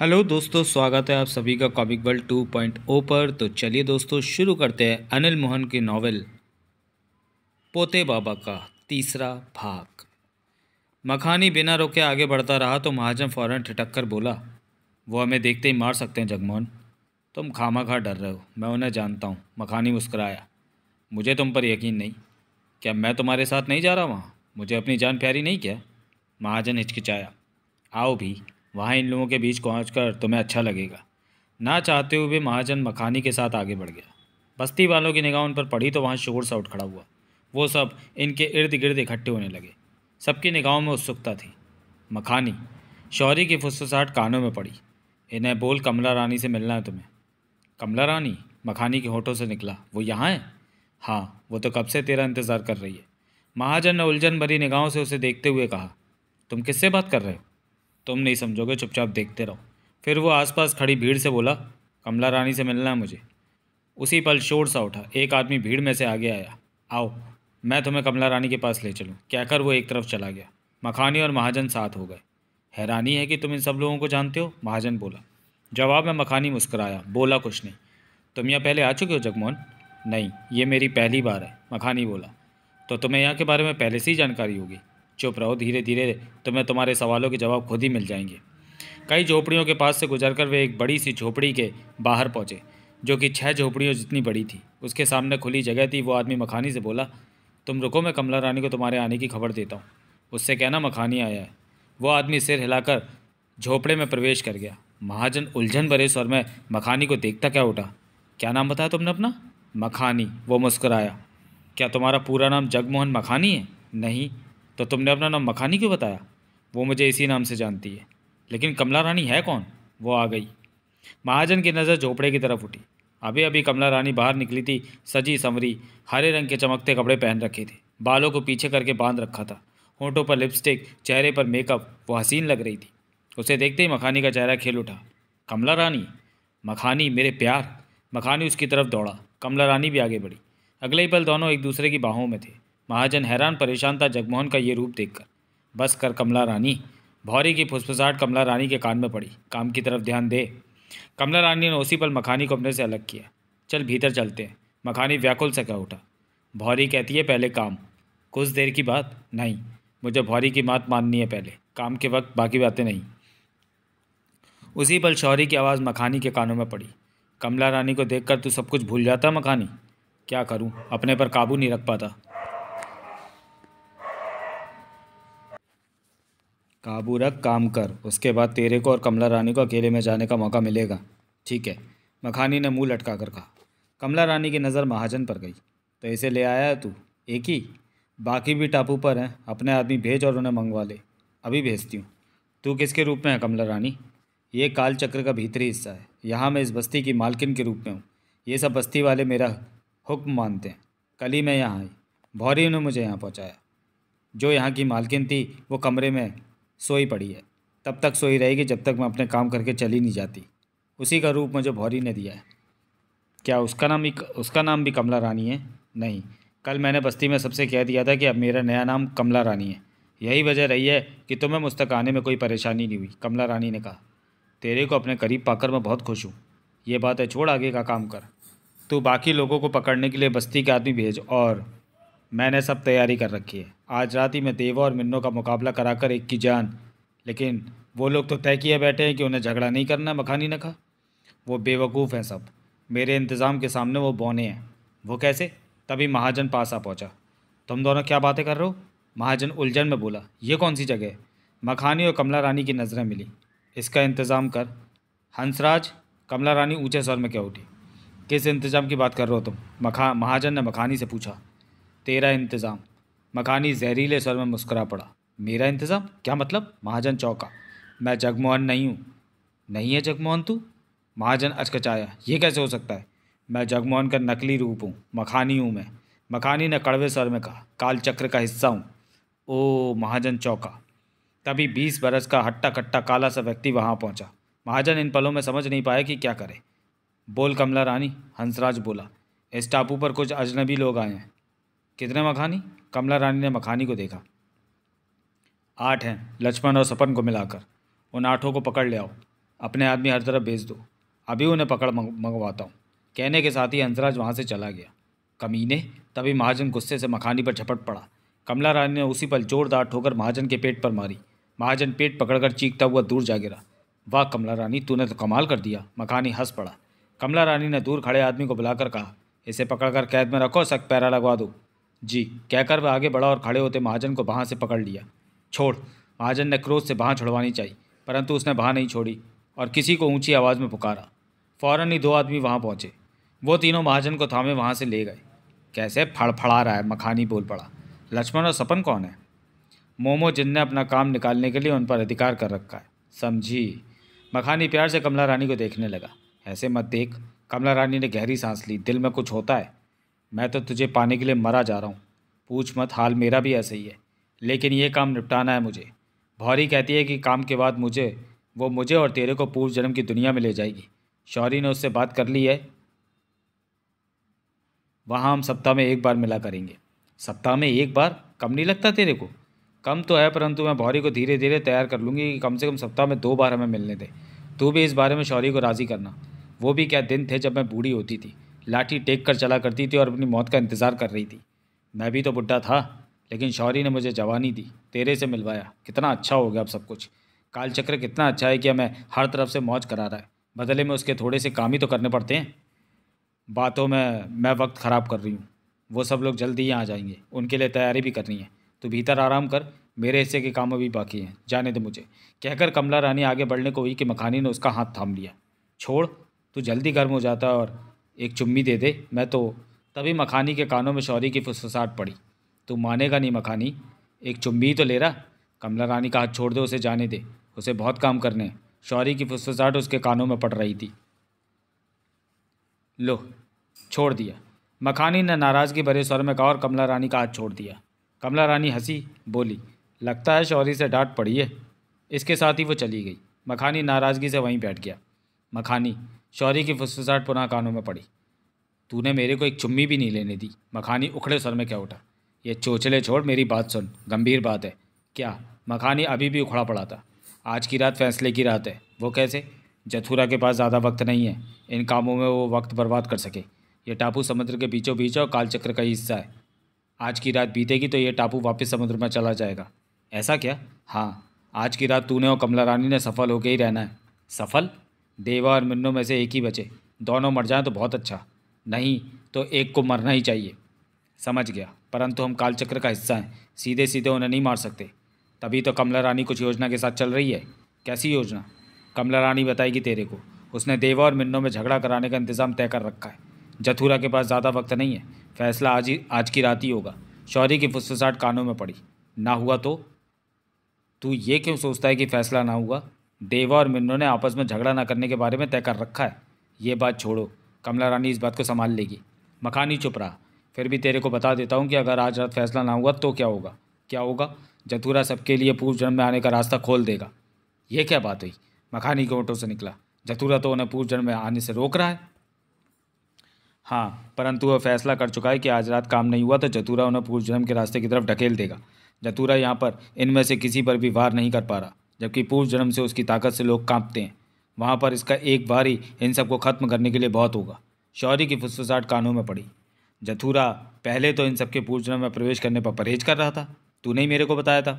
Hello दोस्तों स्वागत है आप सभी का कॉमिक वर्ल्ड 2.0 पर तो चलिए दोस्तों शुरू करते हैं अनिल मोहन की नावल पोते बाबा का तीसरा भाग मखानी बिना रोके आगे बढ़ता रहा तो महाजन फौरन ठिटक कर बोला वो हमें देखते ही मार सकते हैं जगमोहन तुम खामा खा डर रहे हो मैं उन्हें जानता हूँ मखानी मुस्कराया मुझे तुम पर यकीन नहीं क्या मैं तुम्हारे साथ नहीं जा रहा वहाँ मुझे अपनी जान प्यारी नहीं क्या महाजन हिचकिचाया आओ भी वहाँ इन लोगों के बीच कर तुम्हें अच्छा लगेगा ना चाहते हुए महाजन मखानी के साथ आगे बढ़ गया बस्ती वालों की निगाह उन पर पड़ी तो वहाँ शोर सा उठ खड़ा हुआ वो सब इनके इर्द गिर्द इकट्ठे होने लगे सबकी निगाहों में उत्सुकता थी मखानी शौरी की फुसफुसाहट कानों में पड़ी इन्हें बोल कमला रानी से मिलना है तुम्हें कमला रानी मखानी के होठों से निकला वो यहाँ है हाँ वो तो कब से तेरा इंतज़ार कर रही है महाजन ने उलझन भरी निगाहों से उसे देखते हुए कहा तुम किससे बात कर रहे हो तुम नहीं समझोगे चुपचाप देखते रहो फिर वो आसपास खड़ी भीड़ से बोला कमला रानी से मिलना है मुझे उसी पल शोर सा उठा एक आदमी भीड़ में से आगे आया आओ मैं तुम्हें कमला रानी के पास ले चलूँ क्या कर वो एक तरफ चला गया मखानी और महाजन साथ हो गए हैरानी है कि तुम इन सब लोगों को जानते हो महाजन बोला जवाब में मखानी मुस्कराया बोला कुछ नहीं तुम यहाँ पहले आ चुके हो जगमोहन नहीं ये मेरी पहली बार है मखानी बोला तो तुम्हें यहाँ के बारे में पहले से ही जानकारी होगी चुप रहो धीरे धीरे तुम्हें तुम्हारे सवालों के जवाब खुद ही मिल जाएंगे कई झोपड़ियों के पास से गुजरकर वे एक बड़ी सी झोपड़ी के बाहर पहुंचे जो कि छह झोपड़ियों जितनी बड़ी थी उसके सामने खुली जगह थी वो आदमी मखानी से बोला तुम रुको मैं कमला रानी को तुम्हारे आने की खबर देता हूँ उससे कहना मखानी आया है वो आदमी सिर हिलाकर झोपड़े में प्रवेश कर गया महाजन उलझन भरे स्वर में मखानी को देखता क्या उठा क्या नाम बताया तुमने अपना मखानी वो मुस्कुराया क्या तुम्हारा पूरा नाम जगमोहन मखानी है नहीं तो तुमने अपना नाम मखानी क्यों बताया वो मुझे इसी नाम से जानती है लेकिन कमला रानी है कौन वो आ गई महाजन की नज़र झोपड़े की तरफ उठी अभी अभी कमला रानी बाहर निकली थी सजी संवरी हरे रंग के चमकते कपड़े पहन रखे थे बालों को पीछे करके बांध रखा था होंठों पर लिपस्टिक चेहरे पर मेकअप वो हसीन लग रही थी उसे देखते ही मखानी का चेहरा खेल उठा कमला रानी मखानी मेरे प्यार मखानी उसकी तरफ दौड़ा कमला रानी भी आगे बढ़ी अगले ही पल दोनों एक दूसरे की बाहों में थे महाजन हैरान परेशान था जगमोहन का ये रूप देखकर बस कर कमला रानी भौरी की फुसफुसाहट कमला रानी के कान में पड़ी काम की तरफ ध्यान दे कमला रानी ने उसी पल मखानी को अपने से अलग किया चल भीतर चलते हैं मखानी व्याकुल से कह उठा भौरी कहती है पहले काम कुछ देर की बात नहीं मुझे भौरी की बात माननी है पहले काम के वक्त बाकी बातें नहीं उसी पल शौरी की आवाज़ मखानी के कानों में पड़ी कमला रानी को देखकर तू सब कुछ भूल जाता मखानी क्या करूं अपने पर काबू नहीं रख पाता काबू रख काम कर उसके बाद तेरे को और कमला रानी को अकेले में जाने का मौका मिलेगा ठीक है मखानी ने मुंह लटका कर कहा कमला रानी की नज़र महाजन पर गई तो इसे ले आया है तू एक ही बाकी भी टापू पर हैं अपने आदमी भेज और उन्हें मंगवा ले अभी भेजती हूँ तू किसके रूप में है कमला रानी ये काल चक्र का भीतरी हिस्सा है यहाँ मैं इस बस्ती की मालकिन के रूप में हूँ ये सब बस्ती वाले मेरा हुक्म मानते हैं कल ही मैं यहाँ आई भौरी ने मुझे यहाँ पहुँचाया जो यहाँ की मालकिन थी वो कमरे में सोई पड़ी है तब तक सोई रहेगी जब तक मैं अपने काम करके चली नहीं जाती उसी का रूप मुझे भौरी ने दिया है क्या उसका नाम भी उसका नाम भी कमला रानी है नहीं कल मैंने बस्ती में सबसे कह दिया था कि अब मेरा नया नाम कमला रानी है यही वजह रही है कि तुम्हें मुझ तक आने में कोई परेशानी नहीं हुई कमला रानी ने कहा तेरे को अपने करीब पाकर मैं बहुत खुश हूँ ये बात है छोड़ आगे का काम कर तू बाकी लोगों को पकड़ने के लिए बस्ती के आदमी भेज और मैंने सब तैयारी कर रखी है आज रात ही मैं देवा और मिन्नो का मुकाबला कराकर एक की जान लेकिन वो लोग तो तय किए बैठे हैं कि उन्हें झगड़ा नहीं करना मखानी न खा वो बेवकूफ़ हैं सब मेरे इंतज़ाम के सामने वो बौने हैं वो कैसे तभी महाजन पास आ पहुँचा तुम दोनों क्या बातें कर रहे हो महाजन उलझन में बोला ये कौन सी जगह है मखानी और कमला रानी की नज़रें मिली इसका इंतज़ाम कर हंसराज कमला रानी ऊँचे स्वर में क्या उठी किस इंतज़ाम की बात कर रहे हो तुम मखा महाजन ने मखानी से पूछा तेरा इंतज़ाम मकानी जहरीले स्वर में मुस्करा पड़ा मेरा इंतज़ाम क्या मतलब महाजन चौका मैं जगमोहन नहीं हूँ नहीं है जगमोहन तू महाजन अचकचाया ये कैसे हो सकता है मैं जगमोहन का नकली रूप हूँ मखानी हूँ मैं मखानी ने कड़वे स्वर में कहा काल चक्र का हिस्सा हूँ ओ महाजन चौका तभी बीस बरस का हट्टा कट्टा काला सा व्यक्ति वहाँ पहुँचा महाजन इन पलों में समझ नहीं पाया कि क्या करे बोल कमला रानी हंसराज बोला इस टापू पर कुछ अजनबी लोग आए हैं कितने मखानी कमला रानी ने मखानी को देखा आठ हैं लक्ष्मण और सपन को मिलाकर उन आठों को पकड़ ले आओ अपने आदमी हर तरफ भेज दो अभी उन्हें पकड़ मंगवाता हूँ कहने के साथ ही हंसराज वहाँ से चला गया कमीने तभी महाजन गुस्से से मखानी पर झपट पड़ा कमला रानी ने उसी पल जोरदार ठोकर महाजन के पेट पर मारी महाजन पेट पकड़कर चीखता हुआ दूर जा गिरा वाह कमला रानी तूने तो कमाल कर दिया मखानी हंस पड़ा कमला रानी ने दूर खड़े आदमी को बुलाकर कहा इसे पकड़कर कैद में रखो सख्त पैरा लगवा दो जी कहकर वह आगे बढ़ा और खड़े होते महाजन को बाहाँ से पकड़ लिया छोड़ महाजन ने क्रोध से बाहर छुड़वानी चाहिए परंतु उसने बाहर नहीं छोड़ी और किसी को ऊंची आवाज़ में पुकारा फ़ौरन ही दो आदमी वहाँ पहुँचे वो तीनों महाजन को थामे वहाँ से ले गए कैसे फड़फड़ा रहा है मखानी बोल पड़ा लक्ष्मण और सपन कौन है मोमो जिन ने अपना काम निकालने के लिए उन पर अधिकार कर रखा है समझी मखानी प्यार से कमला रानी को देखने लगा ऐसे मत देख कमला रानी ने गहरी सांस ली दिल में कुछ होता है मैं तो तुझे पाने के लिए मरा जा रहा हूँ पूछ मत हाल मेरा भी ऐसा ही है लेकिन ये काम निपटाना है मुझे भौरी कहती है कि काम के बाद मुझे वो मुझे और तेरे को पूर्व जन्म की दुनिया में ले जाएगी शौरी ने उससे बात कर ली है वहाँ हम सप्ताह में एक बार मिला करेंगे सप्ताह में एक बार कम नहीं लगता तेरे को कम तो है परंतु मैं भौरी को धीरे धीरे तैयार कर लूँगी कि कम से कम सप्ताह में दो बार हमें मिलने दे तू भी इस बारे में शौरी को राज़ी करना वो भी क्या दिन थे जब मैं बूढ़ी होती थी लाठी टेक कर चला करती थी और अपनी मौत का इंतज़ार कर रही थी मैं भी तो बुढ़ा था लेकिन शौरी ने मुझे जवानी दी तेरे से मिलवाया कितना अच्छा हो गया अब सब कुछ कालचक्र कितना अच्छा है कि हमें हर तरफ से मौज करा रहा है बदले में उसके थोड़े से काम ही तो करने पड़ते हैं बातों में मैं वक्त ख़राब कर रही हूँ वो सब लोग जल्दी ही आ जाएंगे उनके लिए तैयारी भी करनी है तो भीतर आराम कर मेरे हिस्से के काम अभी बाकी हैं जाने दे मुझे कहकर कमला रानी आगे बढ़ने को हुई कि मखानी ने उसका हाथ थाम लिया छोड़ तू जल्दी गर्म हो जाता और एक चुम्मी दे दे मैं तो तभी मखानी के कानों में शौरी की फुसफुसाहट पड़ी तू मानेगा नहीं मखानी एक चुम्बी तो ले रहा कमला रानी का हाथ छोड़ दे उसे जाने दे उसे बहुत काम करने शौरी की फुसफुसाहट उसके कानों में पड़ रही थी लो छोड़ दिया मखानी ने नाराज़गी भरे स्वर में कहा और कमला रानी का हाथ छोड़ दिया कमला रानी हंसी बोली लगता है शौरी से डांट पड़ी है इसके साथ ही वो चली गई मखानी नाराज़गी से वहीं बैठ गया मखानी शौरी की फुसफुसाहट पुनः कानों में पड़ी तूने मेरे को एक चुम्मी भी नहीं लेने दी मखानी उखड़े सर में क्या उठा ये चोचले छोड़ मेरी बात सुन गंभीर बात है क्या मखानी अभी भी उखड़ा पड़ा था आज की रात फैसले की रात है वो कैसे जथुरा के पास ज़्यादा वक्त नहीं है इन कामों में वो वक्त बर्बाद कर सके ये टापू समुद्र के बीचों बीच और कालचक्र का हिस्सा है आज की रात बीतेगी तो ये टापू वापस समुद्र में चला जाएगा ऐसा क्या हाँ आज की रात तूने और कमला रानी ने सफल होकर ही रहना है सफल देवा और मिन्नू में से एक ही बचे दोनों मर जाएं तो बहुत अच्छा नहीं तो एक को मरना ही चाहिए समझ गया परंतु हम कालचक्र का हिस्सा हैं सीधे सीधे उन्हें नहीं मार सकते तभी तो कमला रानी कुछ योजना के साथ चल रही है कैसी योजना कमला रानी बताएगी तेरे को उसने देवा और मिन्नों में झगड़ा कराने का इंतज़ाम तय कर रखा है जथूरा के पास ज़्यादा वक्त नहीं है फैसला आज ही आज की रात ही होगा शौरी की फुसफुसाहट कानों में पड़ी ना हुआ तो तू ये क्यों सोचता है कि फ़ैसला ना हुआ देवा और मिन्नो ने आपस में झगड़ा ना करने के बारे में तय कर रखा है ये बात छोड़ो कमला रानी इस बात को संभाल लेगी मखानी चुप रहा फिर भी तेरे को बता देता हूँ कि अगर आज रात फैसला ना हुआ तो क्या होगा क्या होगा जतूरा सबके लिए पूर्व जन्म में आने का रास्ता खोल देगा ये क्या बात हुई मखानी के ओटों से निकला जतूरा तो उन्हें पूर्व जन्म में आने से रोक रहा है हाँ परंतु वह फैसला कर चुका है कि आज रात काम नहीं हुआ तो जतूरा उन्हें पूर्व जन्म के रास्ते की तरफ ढकेल देगा जतूरा यहाँ पर इनमें से किसी पर भी वार नहीं कर पा रहा जबकि पूर्व जन्म से उसकी ताकत से लोग कांपते हैं वहाँ पर इसका एक बार ही इन सबको ख़त्म करने के लिए बहुत होगा शौर्य की फुसफुसाहट कानों में पड़ी जथूरा पहले तो इन सबके पूर्व जन्म में प्रवेश करने पर परहेज कर रहा था तूने ही मेरे को बताया था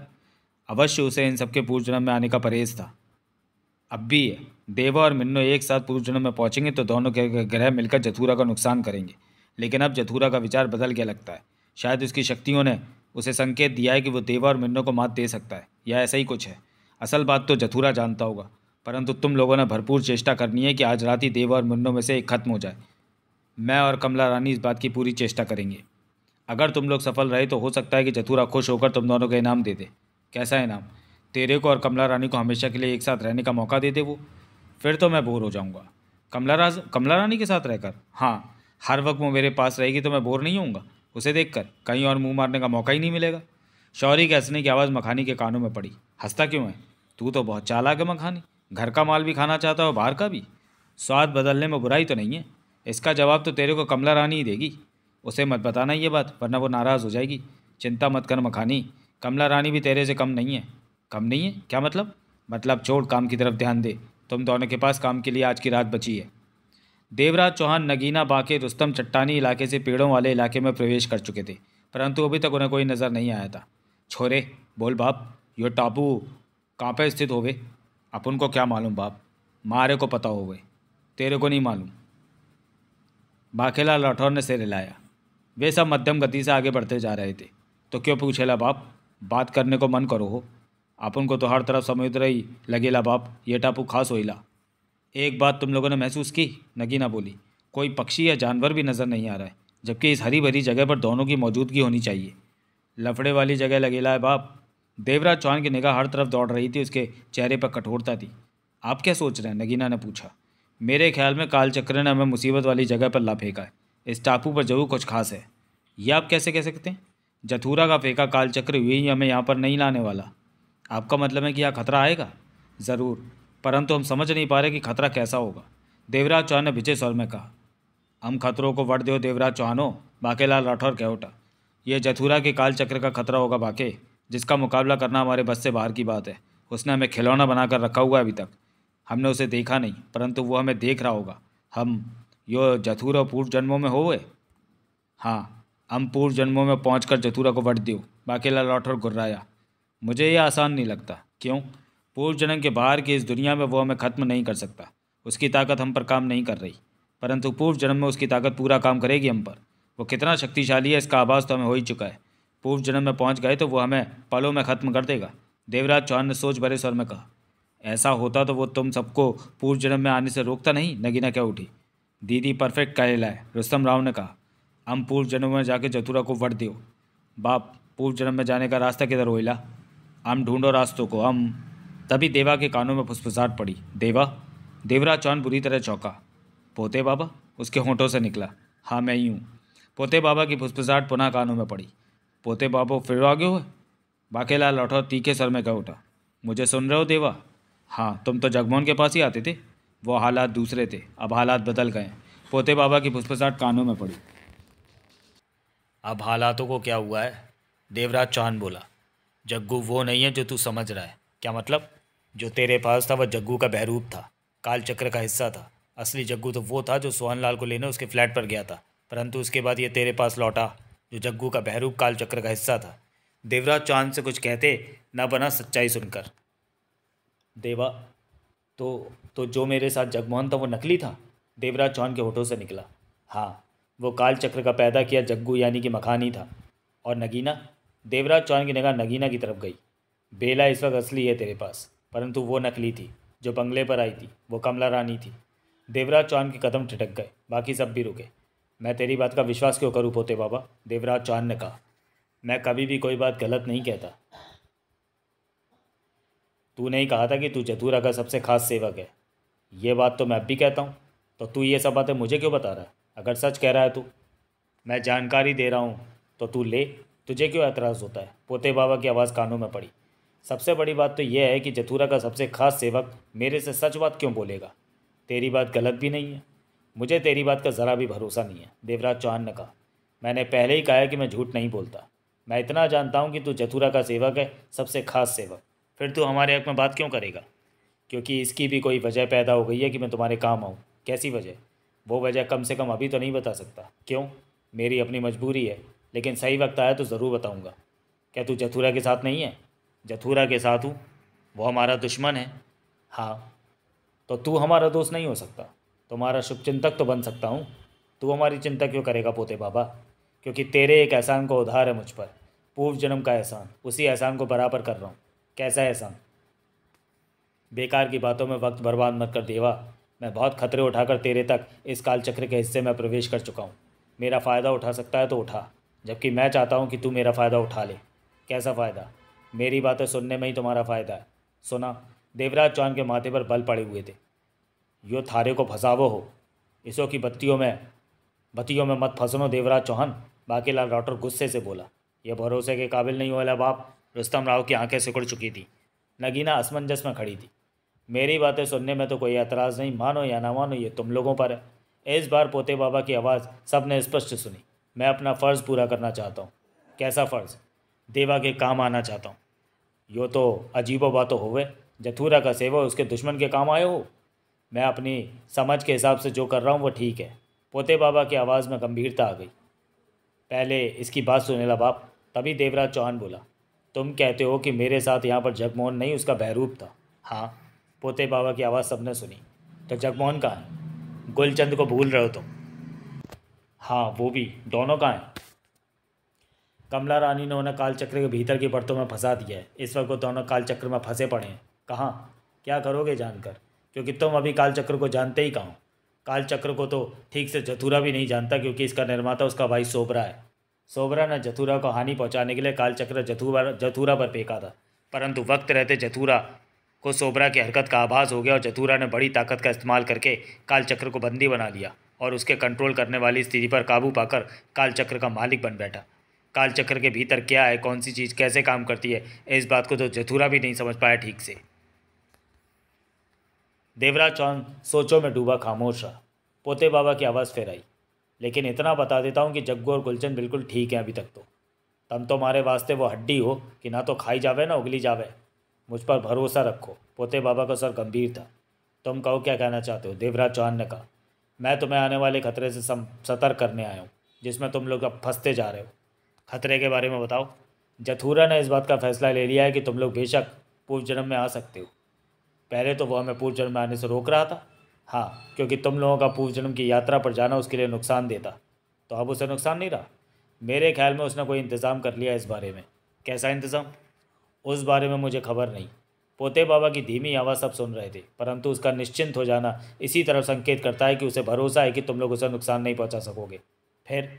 अवश्य उसे इन सबके पूर्व जन्म में आने का परहेज था अब भी देवा और मिन्नो एक साथ पूर्व जन्म में पहुँचेंगे तो दोनों के ग्रह मिलकर जथूरा का नुकसान करेंगे लेकिन अब जथूरा का विचार बदल गया लगता है शायद उसकी शक्तियों ने उसे संकेत दिया है कि वो देवा और मिन्नो को मात दे सकता है या ऐसा ही कुछ है असल बात तो जथूरा जानता होगा परंतु तुम लोगों ने भरपूर चेष्टा करनी है कि आज रात ही देव और मुन्नों में से एक खत्म हो जाए मैं और कमला रानी इस बात की पूरी चेष्टा करेंगे अगर तुम लोग सफल रहे तो हो सकता है कि जथूरा खुश होकर तुम दोनों को इनाम दे दे कैसा इनाम तेरे को और कमला रानी को हमेशा के लिए एक साथ रहने का मौका दे दे वो फिर तो मैं बोर हो जाऊँगा कमला राज कमला रानी के साथ रहकर हाँ हर वक्त वो मेरे पास रहेगी तो मैं बोर नहीं होऊंगा उसे देखकर कहीं और मुंह मारने का मौका ही नहीं मिलेगा शौरी के हंसने की आवाज़ मखानी के कानों में पड़ी हंसता क्यों है तू तो बहुत चालाक है मखानी घर का माल भी खाना चाहता हो बाहर का भी स्वाद बदलने में बुराई तो नहीं है इसका जवाब तो तेरे को कमला रानी ही देगी उसे मत बताना ये बात वरना वो नाराज़ हो जाएगी चिंता मत कर मखानी कमला रानी भी तेरे से कम नहीं है कम नहीं है क्या मतलब मतलब छोड़ काम की तरफ ध्यान दे तुम दोनों के पास काम के लिए आज की रात बची है देवराज चौहान नगीना बाके रुस्तम चट्टानी इलाके से पेड़ों वाले इलाके में प्रवेश कर चुके थे परंतु अभी तक उन्हें कोई नज़र नहीं आया था छोरे बोल बाप यो टापू कहाँ पर स्थित होवे अपन को क्या मालूम बाप मारे को पता होवे तेरे को नहीं मालूम बाखेलाल राठौर ने सिर हिलाया वे सब मध्यम गति से आगे बढ़ते जा रहे थे तो क्यों पूछेला बाप बात करने को मन करो हो अपन को तो हर तरफ समझ रही लगेला बाप ये टापू खास होइला एक बात तुम लोगों ने महसूस की नगीना बोली कोई पक्षी या जानवर भी नज़र नहीं आ रहा है जबकि इस हरी भरी जगह पर दोनों की मौजूदगी होनी चाहिए लफड़े वाली जगह लगेला है बाप देवराज चौहान की निगाह हर तरफ दौड़ रही थी उसके चेहरे पर कठोरता थी आप क्या सोच रहे हैं नगीना ने पूछा मेरे ख्याल में कालचक्र ने हमें मुसीबत वाली जगह पर ला फेंका है इस टापू पर जरूर कुछ खास है ये आप कैसे कह सकते हैं जथूरा का फेंका कालचक्र ही हमें यहाँ पर नहीं लाने वाला आपका मतलब है कि यहाँ खतरा आएगा ज़रूर परंतु हम समझ नहीं पा रहे कि खतरा कैसा होगा देवराज चौहान ने भिजे स्वर में कहा हम खतरों को वट दो देवराज चौहानों बाकेलाल राठौर कहोटा यह जथूरा के कालचक्र का खतरा होगा बाके जिसका मुकाबला करना हमारे बस से बाहर की बात है उसने हमें खिलौना बनाकर रखा हुआ है अभी तक हमने उसे देखा नहीं परंतु वो हमें देख रहा होगा हम यो जथूरा पूर्व जन्मों में हो गए हाँ हम पूर्व जन्मों में पहुँच कर जथूरा को वट दियो बाकेला लौटर गुर्राया मुझे ये आसान नहीं लगता क्यों पूर्व जन्म के बाहर की इस दुनिया में वो हमें ख़त्म नहीं कर सकता उसकी ताकत हम पर काम नहीं कर रही परंतु पूर्व जन्म में उसकी ताकत पूरा काम करेगी हम पर वो कितना शक्तिशाली है इसका आभास तो हमें हो ही चुका है पूर्व जन्म में पहुंच गए तो वो हमें पलों में ख़त्म कर देगा देवराज चौहान ने सोच भरे स्वर में कहा ऐसा होता तो वो तुम सबको पूर्व जन्म में आने से रोकता नहीं नगीना क्या उठी दीदी परफेक्ट कहे लाए रुस्तम राव ने कहा हम पूर्व जन्म में जाके जथुरा को वट दियो बाप पूर्व जन्म में जाने का रास्ता किधर होइला हम ढूंढो रास्तों को हम तभी देवा के कानों में फुसफुसाहट पड़ी देवा देवराज चौहान बुरी तरह चौंका पोते बाबा उसके होंठों से निकला हाँ मैं ही हूँ पोते बाबा की फुसफुसाहट पुनः कानों में पड़ी पोते बापो फिर आगे हुए बाकेला लौटो तीखे सर में कह उठा मुझे सुन रहे हो देवा हाँ तुम तो जगमोहन के पास ही आते थे वो हालात दूसरे थे अब हालात बदल गए पोते बाबा की फुसफुसाहट कानों में पड़ी अब हालातों को क्या हुआ है देवराज चौहान बोला जग्गू वो नहीं है जो तू समझ रहा है क्या मतलब जो तेरे पास था वह जग्गू का बहरूप था काल चक्र का हिस्सा था असली जग्गू तो वो था जो सोहन लाल को लेने उसके फ्लैट पर गया था परंतु उसके बाद ये तेरे पास लौटा जो जग्गू का बहरूप काल चक्र का हिस्सा था देवराज चांद से कुछ कहते ना बना सच्चाई सुनकर देवा तो तो जो मेरे साथ जगमोहन था वो नकली था देवराज चौहान के होठों से निकला हाँ वो काल चक्र का पैदा किया जग्गू यानी कि मखानी था और नगीना देवराज चौहान की निगाह नगीना की तरफ गई बेला इस वक्त असली है तेरे पास परंतु वो नकली थी जो बंगले पर आई थी वो कमला रानी थी देवराज चौहान के कदम ठिटक गए बाकी सब भी रुके मैं तेरी बात का विश्वास क्यों करूँ पोते बाबा देवराज चांद ने कहा मैं कभी भी कोई बात गलत नहीं कहता तू नहीं कहा था कि तू जतूरा का सबसे खास सेवक है ये बात तो मैं अब भी कहता हूँ तो तू ये सब बातें मुझे क्यों बता रहा है अगर सच कह रहा है तू मैं जानकारी दे रहा हूँ तो तू ले तुझे क्यों एतराज़ होता है पोते बाबा की आवाज़ कानों में पड़ी सबसे बड़ी बात तो यह है कि जतूरा का सबसे खास सेवक मेरे से सच बात क्यों बोलेगा तेरी बात गलत भी नहीं है मुझे तेरी बात का ज़रा भी भरोसा नहीं है देवराज चौहान ने कहा मैंने पहले ही कहा है कि मैं झूठ नहीं बोलता मैं इतना जानता हूँ कि तू जथुरा का सेवक है सबसे खास सेवक फिर तू हमारे हक में बात क्यों करेगा क्योंकि इसकी भी कोई वजह पैदा हो गई है कि मैं तुम्हारे काम आऊँ कैसी वजह वो वजह कम से कम अभी तो नहीं बता सकता क्यों मेरी अपनी मजबूरी है लेकिन सही वक्त आया तो ज़रूर बताऊँगा क्या तू जथुरा के साथ नहीं है जथुरा के साथ हूँ वो हमारा दुश्मन है हाँ तो तू हमारा दोस्त नहीं हो सकता तुम्हारा शुभ चिंतक तो बन सकता हूँ तू हमारी चिंता क्यों करेगा पोते बाबा क्योंकि तेरे एक एहसान का उधार है मुझ पर पूर्व जन्म का एहसान उसी एहसान को बराबर कर रहा हूँ कैसा एहसान बेकार की बातों में वक्त बर्बाद मत कर देवा मैं बहुत खतरे उठाकर तेरे तक इस कालचक्र के हिस्से में प्रवेश कर चुका हूँ मेरा फ़ायदा उठा सकता है तो उठा जबकि मैं चाहता हूँ कि तू मेरा फ़ायदा उठा ले कैसा फ़ायदा मेरी बातें सुनने में ही तुम्हारा फ़ायदा है सुना देवराज चौहान के माथे पर बल पड़े हुए थे यो थारे को फंसावो हो इसो की बत्तियों में बत्तियों में मत फंसनो देवराज चौहान बाकी लाल राठौर गुस्से से बोला यह भरोसे के काबिल नहीं हुआ बाप रुस्तम राव की आंखें सिकुड़ चुकी थी नगीना असमंजस में खड़ी थी मेरी बातें सुनने में तो कोई एतराज़ नहीं मानो या ना मानो ये तुम लोगों पर है इस बार पोते बाबा की आवाज़ सब ने स्पष्ट सुनी मैं अपना फ़र्ज़ पूरा करना चाहता हूँ कैसा फ़र्ज़ देवा के काम आना चाहता हूँ यो तो अजीबो बातों हो जथूरा का सेवा उसके दुश्मन के काम आए हो मैं अपनी समझ के हिसाब से जो कर रहा हूँ वो ठीक है पोते बाबा की आवाज़ में गंभीरता आ गई पहले इसकी बात ला बाप तभी देवराज चौहान बोला तुम कहते हो कि मेरे साथ यहाँ पर जगमोहन नहीं उसका बहरूप था हाँ पोते बाबा की आवाज़ सबने सुनी तो जगमोहन कहाँ है गुलचंद को भूल रहे हो तुम हाँ वो भी दोनों कहाँ हैं कमला रानी ने उन्हें कालचक्र के भीतर की परतों में फंसा दिया है इस वक्त वो दोनों कालचक्र में फंसे पड़े हैं कहाँ क्या करोगे जानकर क्योंकि तुम अभी कालचक्र को जानते ही कहाँ कालचक्र को तो ठीक से जथुरा भी नहीं जानता क्योंकि इसका निर्माता उसका भाई सोबरा है सोबरा ने जथुरा को हानि पहुंचाने के लिए कालचक्र जथुरा जथुरा पर फेंका था परंतु वक्त रहते जथुरा को सोबरा की हरकत का आभास हो गया और जथुरा ने बड़ी ताकत का इस्तेमाल करके कालचक्र को बंदी बना लिया और उसके कंट्रोल करने वाली स्थिति पर काबू पाकर कालचक्र का मालिक बन बैठा कालचक्र के भीतर क्या है कौन सी चीज़ कैसे काम करती है इस बात को तो जथुरा भी नहीं समझ पाया ठीक से देवराज चौंद सोचों में डूबा खामोश रहा पोते बाबा की आवाज़ फिर आई लेकिन इतना बता देता हूँ कि जग्गू और गुलचन बिल्कुल ठीक है अभी तक तो तम तुम्हारे तो वास्ते वो हड्डी हो कि ना तो खाई जावे ना उगली जावे मुझ पर भरोसा रखो पोते बाबा का सर गंभीर था तुम कहो क्या कहना चाहते हो देवराज चौहान ने कहा मैं तुम्हें आने वाले खतरे से सतर्क करने आया हूँ जिसमें तुम लोग अब फंसते जा रहे हो खतरे के बारे में बताओ जथूरा ने इस बात का फैसला ले लिया है कि तुम लोग बेशक पूर्व जन्म में आ सकते हो पहले तो वह हमें पूर्व जन्म में आने से रोक रहा था हाँ क्योंकि तुम लोगों का पूर्व जन्म की यात्रा पर जाना उसके लिए नुकसान देता तो अब उसे नुकसान नहीं रहा मेरे ख्याल में उसने कोई इंतज़ाम कर लिया इस बारे में कैसा इंतज़ाम उस बारे में मुझे खबर नहीं पोते बाबा की धीमी आवाज़ सब सुन रहे थे परंतु उसका निश्चिंत हो जाना इसी तरफ संकेत करता है कि उसे भरोसा है कि तुम लोग उसे नुकसान नहीं पहुंचा सकोगे फिर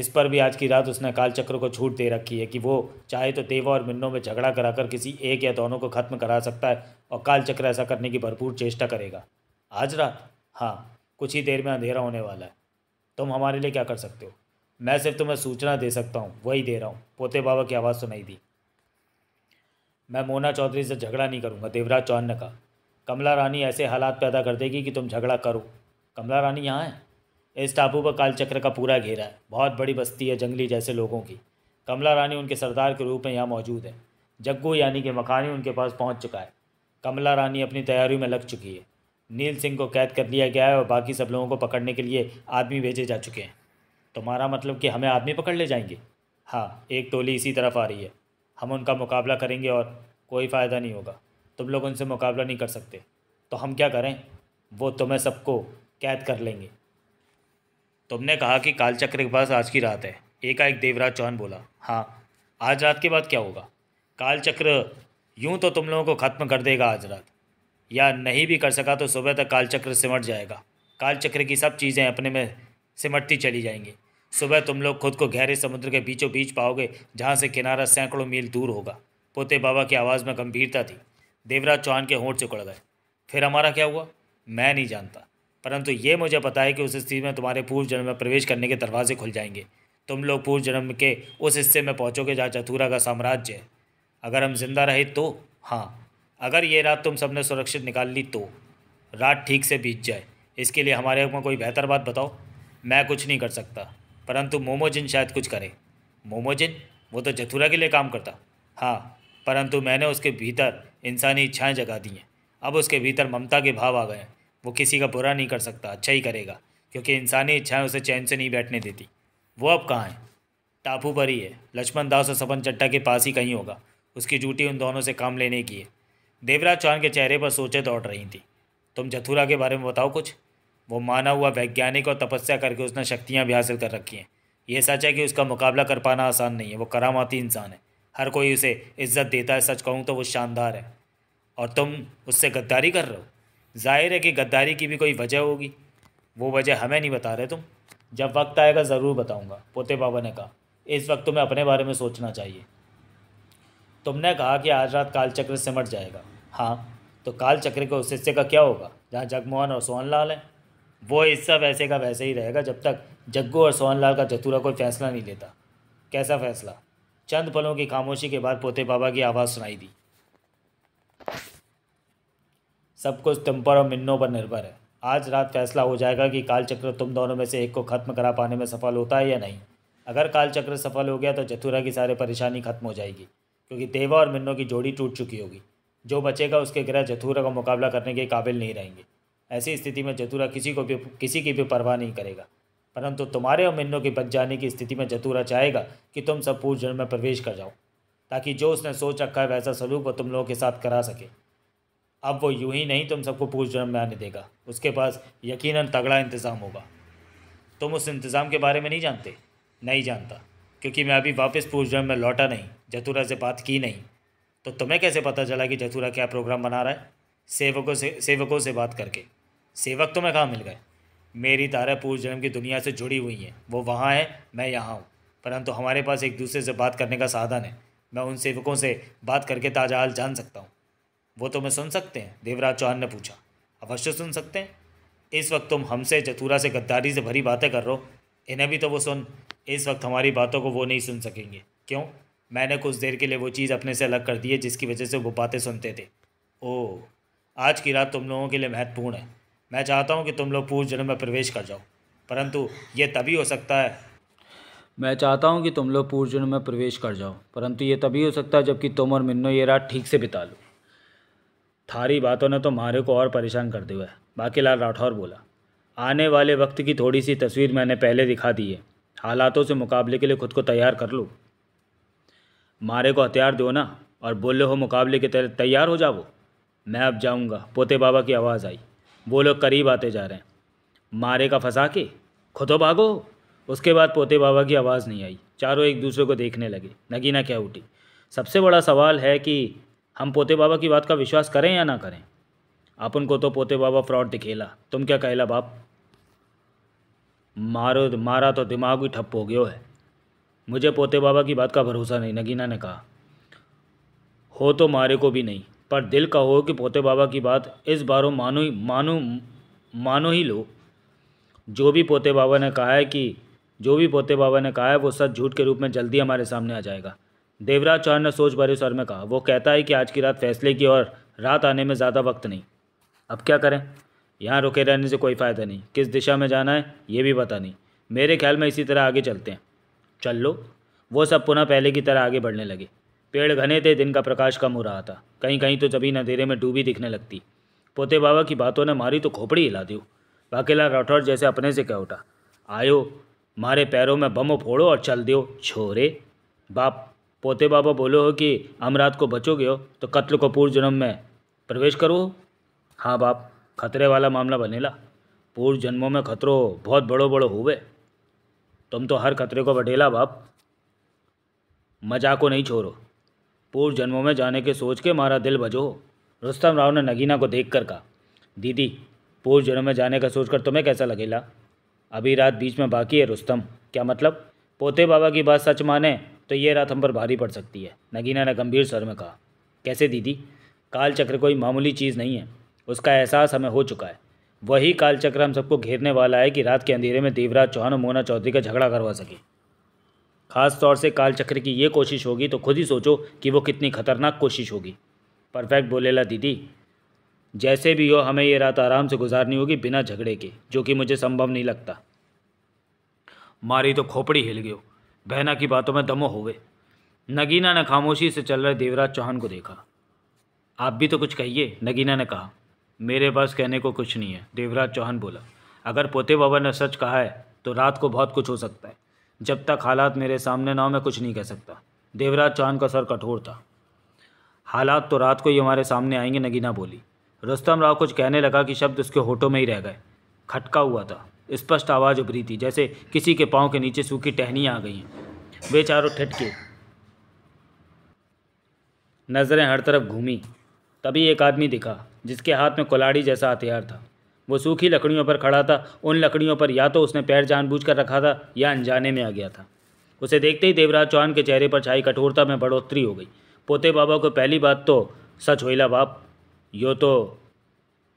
इस पर भी आज की रात उसने कालचक्र को छूट दे रखी है कि वो चाहे तो देवा और मिन्नों में झगड़ा कराकर किसी एक या दोनों को खत्म करा सकता है और कालचक्र ऐसा करने की भरपूर चेष्टा करेगा आज रात हाँ कुछ ही देर में अंधेरा होने वाला है तुम हमारे लिए क्या कर सकते हो मैं सिर्फ तुम्हें सूचना दे सकता हूँ वही दे रहा हूँ पोते बाबा की आवाज़ सुनाई दी मैं मोना चौधरी से झगड़ा नहीं करूँगा देवराज चौहान ने कहा कमला रानी ऐसे हालात पैदा कर देगी कि तुम झगड़ा करो कमला रानी यहाँ है इस टापू पर कालचक्र का पूरा घेरा है बहुत बड़ी बस्ती है जंगली जैसे लोगों की कमला रानी उनके सरदार के रूप में यहाँ मौजूद है जग्गू यानी कि मकानी उनके पास पहुँच चुका है कमला रानी अपनी तैयारियों में लग चुकी है नील सिंह को कैद कर लिया गया है और बाकी सब लोगों को पकड़ने के लिए आदमी भेजे जा चुके हैं तुम्हारा मतलब कि हमें आदमी पकड़ ले जाएंगे हाँ एक टोली इसी तरफ आ रही है हम उनका मुकाबला करेंगे और कोई फ़ायदा नहीं होगा तुम लोग उनसे मुकाबला नहीं कर सकते तो हम क्या करें वो तुम्हें सबको कैद कर लेंगे तुमने कहा कि कालचक्र के पास आज की रात है एकाएक देवराज चौहान बोला हाँ आज रात के बाद क्या होगा कालचक्र यूं तो तुम लोगों को ख़त्म कर देगा आज रात या नहीं भी कर सका तो सुबह तक कालचक्र सिमट जाएगा कालचक्र की सब चीज़ें अपने में सिमटती चली जाएंगी सुबह तुम लोग खुद को गहरे समुद्र के बीचों बीच पाओगे जहाँ से किनारा सैकड़ों मील दूर होगा पोते बाबा की आवाज़ में गंभीरता थी देवराज चौहान के होंठ उड़ गए फिर हमारा क्या हुआ मैं नहीं जानता परंतु ये मुझे पता है कि उस स्थिति में तुम्हारे पूर्व जन्म में प्रवेश करने के दरवाजे खुल जाएंगे तुम लोग पूर्व जन्म के उस हिस्से में पहुँचोगे जहाँ चथुरा का साम्राज्य है अगर हम जिंदा रहे तो हाँ अगर ये रात तुम सबने सुरक्षित निकाल ली तो रात ठीक से बीत जाए इसके लिए हमारे में कोई बेहतर बात बताओ मैं कुछ नहीं कर सकता परंतु मोमोजिन शायद कुछ करे मोमोजिन वो तो जथुरा के लिए काम करता हाँ परंतु मैंने उसके भीतर इंसानी इच्छाएं जगा दी हैं अब उसके भीतर ममता के भाव आ गए हैं वो किसी का बुरा नहीं कर सकता अच्छा ही करेगा क्योंकि इंसानी इच्छाएं उसे चैन से नहीं बैठने देती वो अब कहाँ है टापू पर ही है लक्ष्मण दास और सपन चट्टा के पास ही कहीं होगा उसकी ड्यूटी उन दोनों से काम लेने की है देवराज चौहान के चेहरे पर सोचें दौड़ रही थी तुम जथुरा के बारे में बताओ कुछ वो माना हुआ वैज्ञानिक और तपस्या करके उसने शक्तियाँ भी हासिल कर रखी हैं यह सच है कि उसका मुकाबला कर पाना आसान नहीं है वो करामाती इंसान है हर कोई उसे इज्जत देता है सच कहूँ तो वो शानदार है और तुम उससे गद्दारी कर रहे हो जाहिर है कि गद्दारी की भी कोई वजह होगी वो वजह हमें नहीं बता रहे तुम जब वक्त आएगा ज़रूर बताऊँगा पोते बाबा ने कहा इस वक्त तुम्हें अपने बारे में सोचना चाहिए तुमने कहा कि आज रात कालचक्र सिमट जाएगा हाँ तो कालचक्र के उस हिस्से का क्या होगा जहाँ जगमोहन और सोहनलाल हैं वो हिस्सा वैसे का वैसे ही रहेगा जब तक जग्गू और सोहनलाल का जतूरा कोई फैसला नहीं लेता कैसा फैसला चंद पलों की खामोशी के बाद पोते बाबा की आवाज़ सुनाई दी सब कुछ तुम पर और मिन्नों पर निर्भर है आज रात फैसला हो जाएगा कि कालचक्र तुम दोनों में से एक को ख़त्म करा पाने में सफल होता है या नहीं अगर कालचक्र सफल हो गया तो जथुरा की सारी परेशानी खत्म हो जाएगी क्योंकि देवा और मिन्नों की जोड़ी टूट चुकी होगी जो बचेगा उसके ग्रह जथूरा का मुकाबला करने के काबिल नहीं रहेंगे ऐसी स्थिति में जथूरा किसी को भी किसी की भी परवाह नहीं करेगा परंतु तुम्हारे और मिन्नों के बच जाने की स्थिति में जतूरा चाहेगा कि तुम सब पूर्व जन्म में प्रवेश कर जाओ ताकि जो उसने सोच रखा है वैसा सलूक वो तुम लोगों के साथ करा सके अब वो यूं ही नहीं तुम सबको पूर्व जन्म में आने देगा उसके पास यकीनन तगड़ा इंतज़ाम होगा तुम उस इंतज़ाम के बारे में नहीं जानते नहीं जानता क्योंकि मैं अभी वापस पूछ रहा मैं लौटा नहीं जतूरा से बात की नहीं तो तुम्हें कैसे पता चला कि जतूरा क्या प्रोग्राम बना रहा है सेवकों से सेवकों से बात करके सेवक तुम्हें कहाँ मिल गए मेरी तारा पूर्व जन्म की दुनिया से जुड़ी हुई हैं वो वहाँ हैं मैं यहाँ हूँ परंतु हमारे पास एक दूसरे से बात करने का साधन है मैं उन सेवकों से बात करके ताजहाल जान सकता हूँ वो तो मैं सुन सकते हैं देवराज चौहान ने पूछा अवश्य सुन सकते हैं इस वक्त तुम हमसे जतूरा से गद्दारी से भरी बातें कर रहे हो इन्हें भी तो वो सुन इस वक्त हमारी बातों को वो नहीं सुन सकेंगे क्यों मैंने कुछ देर के लिए वो चीज़ अपने से अलग कर दी है जिसकी वजह से वो बातें सुनते थे ओह आज की रात तुम लोगों के लिए महत्वपूर्ण है मैं चाहता हूँ कि तुम लोग पूर्व जन्म में प्रवेश कर जाओ परंतु ये तभी हो सकता है मैं चाहता हूँ कि तुम लोग पूर्व जन्म में प्रवेश कर जाओ परंतु ये तभी हो सकता है जबकि तुम और मिन्नो ये रात ठीक से बिता लो थारी बातों ने तो मारे को और परेशान कर दिया है बाकी लाल राठौर बोला आने वाले वक्त की थोड़ी सी तस्वीर मैंने पहले दिखा दी है हालातों से मुकाबले के लिए खुद को तैयार कर लो मारे को हथियार दो ना और बोले हो मुकाबले के तहत तैयार हो जाओ मैं अब जाऊँगा पोते बाबा की आवाज़ आई वो लोग करीब आते जा रहे हैं मारे का फंसा के खुदो भागो उसके बाद पोते बाबा की आवाज़ नहीं आई चारों एक दूसरे को देखने लगे नगीना क्या उठी सबसे बड़ा सवाल है कि हम पोते बाबा की बात का विश्वास करें या ना करें आप उनको तो पोते बाबा फ्रॉड दिखेला तुम क्या कहला बाप मारो मारा तो दिमाग ही ठप हो गयो है मुझे पोते बाबा की बात का भरोसा नहीं नगीना ने कहा हो तो मारे को भी नहीं पर दिल का हो कि पोते बाबा की बात इस बारो मानो ही मानो मानो ही लो जो भी पोते बाबा ने कहा है कि जो भी पोते बाबा ने कहा है वो सच झूठ के रूप में जल्दी हमारे सामने आ जाएगा देवराज चौहान ने सोच भरे सर में कहा वो कहता है कि आज की रात फैसले की और रात आने में ज़्यादा वक्त नहीं अब क्या करें यहाँ रुके रहने से कोई फ़ायदा नहीं किस दिशा में जाना है ये भी पता नहीं मेरे ख्याल में इसी तरह आगे चलते हैं चल लो वो सब पुनः पहले की तरह आगे बढ़ने लगे पेड़ घने थे दिन का प्रकाश कम हो रहा था कहीं कहीं तो जमीन अंधेरे में डूबी दिखने लगती पोते बाबा की बातों ने मारी तो खोपड़ी हिला दी वाकेला राठौर जैसे अपने से कह उठा आयो मारे पैरों में बमो फोड़ो और चल दियो छोरे बाप पोते बाबा बोलो हो कि हम रात को बचोगे हो तो कत्ल को पूर्व जन्म में प्रवेश करो हाँ बाप खतरे वाला मामला बनेला पूर्व जन्मों में खतरो बहुत बड़ो बड़ो हुए तुम तो हर खतरे को बटेला बाप मजाको नहीं छोड़ो पूर्व जन्मों में जाने के सोच के मारा दिल बजो रुस्तम राव ने नगीना को देख कर कहा दीदी पूर्व जन्म में जाने का सोचकर तुम्हें कैसा लगेला अभी रात बीच में बाकी है रुस्तम क्या मतलब पोते बाबा की बात सच माने तो ये रात हम पर भारी पड़ सकती है नगीना ने गंभीर स्वर में कहा कैसे दीदी काल चक्र कोई मामूली चीज़ नहीं है उसका एहसास हमें हो चुका है वही कालचक्र हम सबको घेरने वाला है कि रात के अंधेरे में देवराज चौहान और मोना चौधरी का झगड़ा करवा सके खास तौर से कालचक्र की ये कोशिश होगी तो खुद ही सोचो कि वो कितनी खतरनाक कोशिश होगी परफेक्ट बोलेला दीदी जैसे भी हो हमें ये रात आराम से गुजारनी होगी बिना झगड़े के जो कि मुझे संभव नहीं लगता मारी तो खोपड़ी हिल गयो बहना की बातों में दमो होवे नगीना ने खामोशी से चल रहे देवराज चौहान को देखा आप भी तो कुछ कहिए नगीना ने कहा मेरे पास कहने को कुछ नहीं है देवराज चौहान बोला अगर पोते बाबा ने सच कहा है तो रात को बहुत कुछ हो सकता है जब तक हालात मेरे सामने ना हो मैं कुछ नहीं कह सकता देवराज चौहान का सर कठोर था हालात तो रात को ही हमारे सामने आएंगे नगीना बोली रुस्तम राव कुछ कहने लगा कि शब्द उसके होठों में ही रह गए खटका हुआ था स्पष्ट आवाज़ उभरी थी जैसे किसी के पाँव के नीचे सूखी टहनियाँ आ गई हैं वे चारों ठटके नज़रें हर तरफ घूमी तभी एक आदमी दिखा जिसके हाथ में कोलाड़ी जैसा हथियार था वो सूखी लकड़ियों पर खड़ा था उन लकड़ियों पर या तो उसने पैर जानबूझ कर रखा था या अनजाने में आ गया था उसे देखते ही देवराज चौहान के चेहरे पर छाई कठोरता में बढ़ोतरी हो गई पोते बाबा को पहली बात तो सच होइला बाप यो तो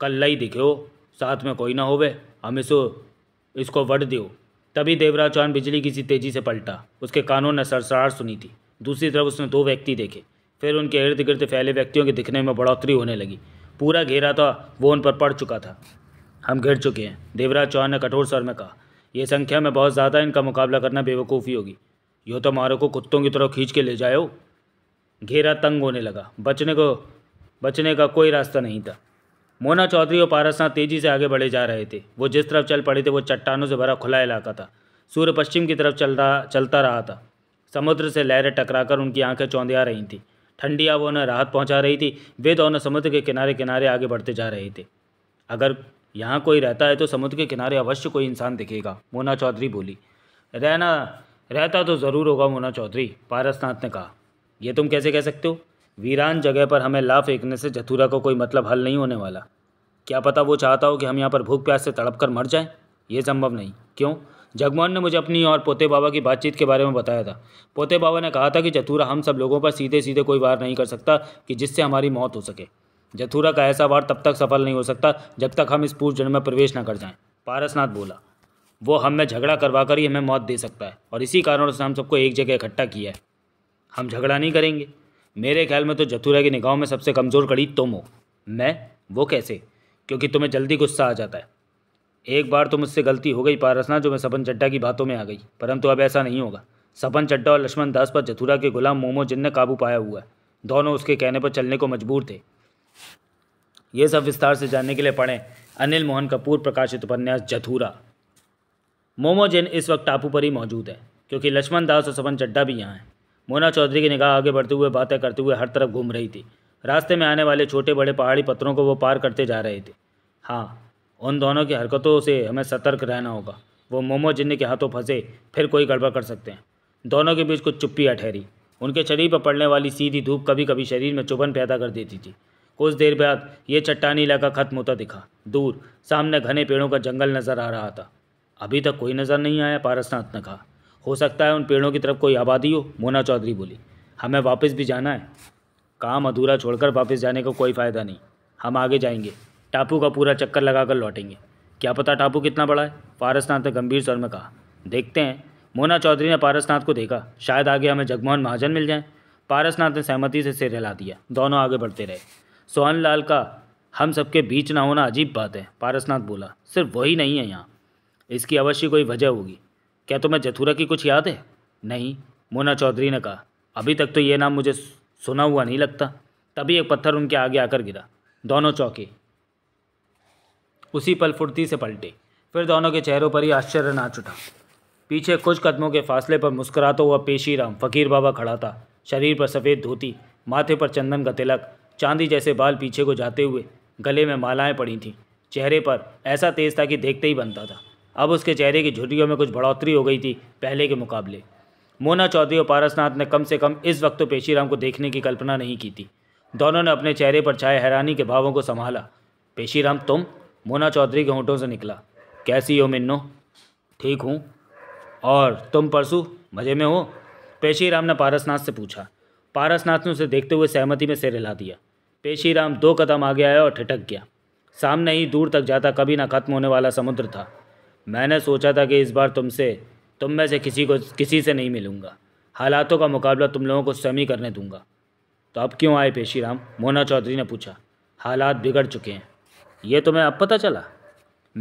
दिखे हो साथ में कोई ना होवे हम इसो इसको वट दो तभी देवराज चौहान बिजली की सी तेजी से पलटा उसके कानों ने सरसरार सुनी थी दूसरी तरफ उसने दो व्यक्ति देखे फिर उनके इर्द गिर्द फैले व्यक्तियों के दिखने में बढ़ोतरी होने लगी पूरा घेरा था तो वो उन पर पड़ चुका था हम घिर चुके हैं देवराज चौहान ने कठोर स्वर में कहा यह संख्या में बहुत ज़्यादा इनका मुकाबला करना बेवकूफ़ी होगी यो तो मारो को कुत्तों की तरह खींच के ले जाए घेरा तंग होने लगा बचने को बचने का कोई रास्ता नहीं था मोना चौधरी और पारसनाथ तेजी से आगे बढ़े जा रहे थे वो जिस तरफ चल पड़े थे वो चट्टानों से भरा खुला इलाका था सूर्य पश्चिम की तरफ चल रहा चलता रहा था समुद्र से लहरें टकराकर उनकी आंखें चौंधिया रही थीं ठंडी हवा उन्हें राहत पहुंचा रही थी वे दोनों समुद्र के किनारे किनारे आगे बढ़ते जा रहे थे अगर यहाँ कोई रहता है तो समुद्र के किनारे अवश्य कोई इंसान दिखेगा मोना चौधरी बोली रहना रहता तो ज़रूर होगा मोना चौधरी पारसनाथ ने कहा यह तुम कैसे कह सकते हो वीरान जगह पर हमें ला फेंकने से जथुरा को कोई मतलब हल नहीं होने वाला क्या पता वो चाहता हो कि हम यहाँ पर भूख प्यास से तड़प कर मर जाएं ये संभव नहीं क्यों जगमोहन ने मुझे अपनी और पोते बाबा की बातचीत के बारे में बताया था पोते बाबा ने कहा था कि जथूरा हम सब लोगों पर सीधे सीधे कोई वार नहीं कर सकता कि जिससे हमारी मौत हो सके जथूरा का ऐसा वार तब तक सफल नहीं हो सकता जब तक हम इस पूर्व जन्म में प्रवेश न कर जाएं पारसनाथ बोला वो हम में झगड़ा करवा कर ही हमें मौत दे सकता है और इसी कारण उसने हम सबको एक जगह इकट्ठा किया है हम झगड़ा नहीं करेंगे मेरे ख्याल में तो जथूरा की निगाहों में सबसे कमज़ोर कड़ी तुम हो मैं वो कैसे क्योंकि तुम्हें जल्दी गुस्सा आ जाता है एक बार तो मुझसे गलती हो गई पारसना जो मैं सपन चड्डा की बातों में आ गई परंतु अब ऐसा नहीं होगा सपन चड्डा और लक्ष्मण दास पर जथुरा के गुलाम मोमो जिन ने काबू पाया हुआ है दोनों उसके कहने पर चलने को मजबूर थे ये सब विस्तार से जानने के लिए पढ़ें अनिल मोहन कपूर प्रकाशित उपन्यास जथूरा मोमो जिन इस वक्त टापू पर ही मौजूद है क्योंकि लक्ष्मण दास और सपन चड्डा भी यहाँ हैं मोना चौधरी की निगाह आगे बढ़ते हुए बातें करते हुए हर तरफ घूम रही थी रास्ते में आने वाले छोटे बड़े पहाड़ी पत्थरों को वो पार करते जा रहे थे हाँ उन दोनों की हरकतों से हमें सतर्क रहना होगा वो मोमो जिन्नी के हाथों फंसे फिर कोई गड़बड़ कर सकते हैं दोनों के बीच कुछ चुप्पियाँ ठहरी उनके शरीर पर पड़ने वाली सीधी धूप कभी कभी शरीर में चुभन पैदा कर देती थी कुछ देर बाद ये चट्टानी इलाका खत्म होता दिखा दूर सामने घने पेड़ों का जंगल नजर आ रहा था अभी तक कोई नज़र नहीं आया पारसनाथ ने कहा हो सकता है उन पेड़ों की तरफ कोई आबादी हो मोना चौधरी बोली हमें वापस भी जाना है काम अधूरा छोड़कर वापस जाने का को कोई फ़ायदा नहीं हम आगे जाएंगे टापू का पूरा चक्कर लगा कर लौटेंगे क्या पता टापू कितना बड़ा है पारसनाथ ने गंभीर स्वर में कहा देखते हैं मोना चौधरी ने पारसनाथ को देखा शायद आगे हमें जगमोहन महाजन मिल जाए पारसनाथ ने सहमति से सिर हिला दिया दोनों आगे बढ़ते रहे सोहन लाल का हम सबके बीच ना होना अजीब बात है पारसनाथ बोला सिर्फ वही नहीं है यहाँ इसकी अवश्य कोई वजह होगी क्या तुम्हें तो जथुरा की कुछ याद है नहीं मोना चौधरी ने कहा अभी तक तो ये नाम मुझे सुना हुआ नहीं लगता तभी एक पत्थर उनके आगे आकर गिरा दोनों चौके उसी पल फुर्ती से पलटे फिर दोनों के चेहरों पर ही आश्चर्य ना चुटा पीछे कुछ कदमों के फासले पर मुस्कुराता हुआ पेशीराम फ़कीर बाबा खड़ा था शरीर पर सफ़ेद धोती माथे पर चंदन का तिलक चांदी जैसे बाल पीछे को जाते हुए गले में मालाएं पड़ी थीं चेहरे पर ऐसा तेज था कि देखते ही बनता था अब उसके चेहरे की झुटियों में कुछ बढ़ोतरी हो गई थी पहले के मुकाबले मोना चौधरी और पारसनाथ ने कम से कम इस वक्त तो पेशीराम को देखने की कल्पना नहीं की थी दोनों ने अपने चेहरे पर छाए हैरानी के भावों को संभाला पेशीराम तुम मोना चौधरी के होंठों से निकला कैसी हो मिन्नो ठीक हूँ और तुम परसू मज़े में हो पेशी राम ने पारसनाथ से पूछा पारसनाथ ने उसे देखते हुए सहमति में सिर हिला दिया पेशी राम दो कदम आगे आया और ठिटक गया सामने ही दूर तक जाता कभी ना खत्म होने वाला समुद्र था मैंने सोचा था कि इस बार तुमसे तुम में से किसी को किसी से नहीं मिलूंगा हालातों का मुकाबला तुम लोगों को स्वयं ही करने दूंगा तो अब क्यों आए राम मोना चौधरी ने पूछा हालात बिगड़ चुके हैं ये तुम्हें अब पता चला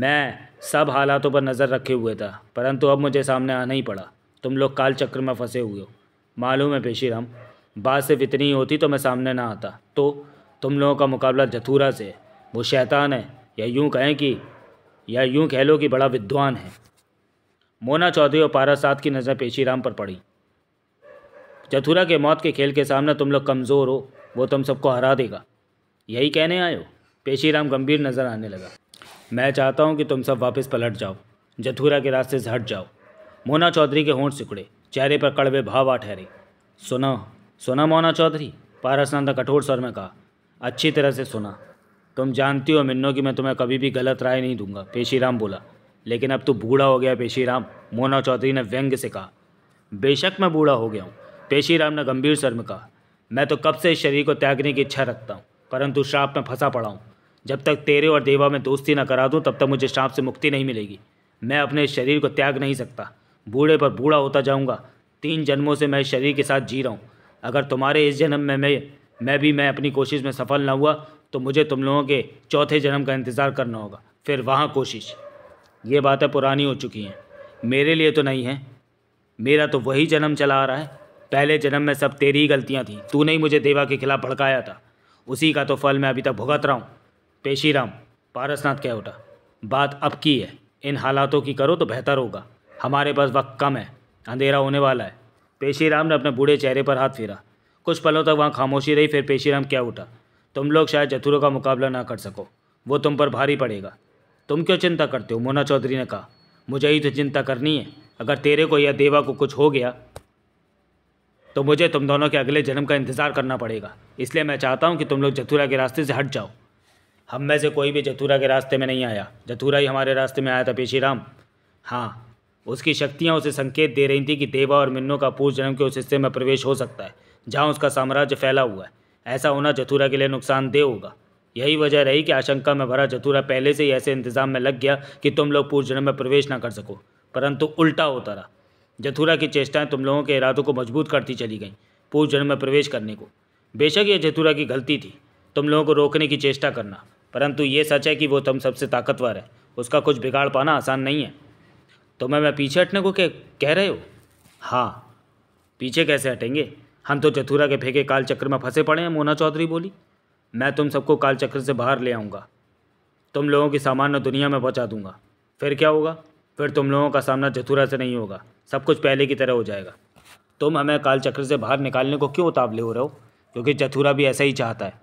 मैं सब हालातों पर नज़र रखे हुए था परंतु अब मुझे सामने आना ही पड़ा तुम लोग काल चक्र में फंसे हुए हो मालूम है पेशीराम बात सिर्फ इतनी ही होती तो मैं सामने ना आता तो तुम लोगों का मुकाबला जथूरा से वो शैतान है या यूँ कहें कि या यूँ कह लो कि बड़ा विद्वान है मोना चौधरी और पारासाद की नज़र पेशीराम पर पड़ी जथुरा के मौत के खेल के सामने तुम लोग कमज़ोर हो वो तुम सबको हरा देगा यही कहने आए हो पेशीराम गंभीर नज़र आने लगा मैं चाहता हूँ कि तुम सब वापस पलट जाओ जथूरा के रास्ते से हट जाओ मोना चौधरी के होंठ सिकुड़े चेहरे पर कड़वे भाव आ ठहरे सुना सुना मोना चौधरी पारसनाथ ने कठोर स्वर में कहा अच्छी तरह से सुना तुम जानती हो मिन्नो कि मैं तुम्हें कभी भी गलत राय नहीं दूंगा पेशीराम बोला लेकिन अब तू बूढ़ा हो गया पेशीराम मोना चौधरी ने व्यंग से कहा बेशक मैं बूढ़ा हो गया हूँ पेशीराम ने गंभीर स्वर में कहा मैं तो कब से इस शरीर को त्यागने की इच्छा रखता हूँ परंतु श्राप में फंसा पड़ा हूँ जब तक तेरे और देवा में दोस्ती न करा दूँ तब तक मुझे शाप से मुक्ति नहीं मिलेगी मैं अपने शरीर को त्याग नहीं सकता बूढ़े पर बूढ़ा होता जाऊँगा तीन जन्मों से मैं शरीर के साथ जी रहा हूँ अगर तुम्हारे इस जन्म में मैं मैं भी मैं अपनी कोशिश में सफल ना हुआ तो मुझे तुम लोगों के चौथे जन्म का इंतज़ार करना होगा फिर वहाँ कोशिश ये बातें पुरानी हो चुकी हैं मेरे लिए तो नहीं है मेरा तो वही जन्म चला आ रहा है पहले जन्म में सब तेरी ही गलतियाँ थीं तूने ही मुझे देवा के खिलाफ़ भड़काया था उसी का तो फल मैं अभी तक भुगत रहा हूँ पेशीराम पारसनाथ क्या उठा बात अब की है इन हालातों की करो तो बेहतर होगा हमारे पास वक्त कम है अंधेरा होने वाला है पेशीराम ने अपने बूढ़े चेहरे पर हाथ फेरा कुछ पलों तक वहाँ खामोशी रही फिर पेशीराम क्या उठा तुम लोग शायद जथुरों का मुकाबला ना कर सको वो तुम पर भारी पड़ेगा तुम क्यों चिंता करते हो मोना चौधरी ने कहा मुझे ही तो चिंता करनी है अगर तेरे को या देवा को कुछ हो गया तो मुझे तुम दोनों के अगले जन्म का इंतज़ार करना पड़ेगा इसलिए मैं चाहता हूँ कि तुम लोग जथुरा के रास्ते से हट जाओ हम में से कोई भी जतूरा के रास्ते में नहीं आया जतूरा ही हमारे रास्ते में आया था पेशीराम हाँ उसकी शक्तियाँ उसे संकेत दे रही थी कि देवा और मिन्नों का पूर्व जन्म के उस हिस्से में प्रवेश हो सकता है जहाँ उसका साम्राज्य फैला हुआ है ऐसा होना जतूरा के लिए नुकसानदेह होगा यही वजह रही कि आशंका में भरा जतूरा पहले से ही ऐसे इंतजाम में लग गया कि तुम लोग पूर्व जन्म में प्रवेश ना कर सको परंतु उल्टा होता रहा जथुरा की चेष्टाएं तुम लोगों के इरादों को मजबूत करती चली गईं पूर्व जन्म में प्रवेश करने को बेशक यह जथुरा की गलती थी तुम लोगों को रोकने की चेष्टा करना परंतु ये सच है कि वो तुम सबसे ताकतवर है उसका कुछ बिगाड़ पाना आसान नहीं है तो मैं मैं पीछे हटने को कह कह रहे हो हाँ पीछे कैसे हटेंगे हम तो चथुरा के फेंके काल चक्र में फंसे पड़े हैं मोना चौधरी बोली मैं तुम सबको काल चक्र से बाहर ले आऊँगा तुम लोगों की सामान्य दुनिया में पहुँचा दूंगा फिर क्या होगा फिर तुम लोगों का सामना चथुरा से नहीं होगा सब कुछ पहले की तरह हो जाएगा तुम हमें काल चक्र से बाहर निकालने को क्यों उतावले हो रहे हो क्योंकि चथुरा भी ऐसा ही चाहता है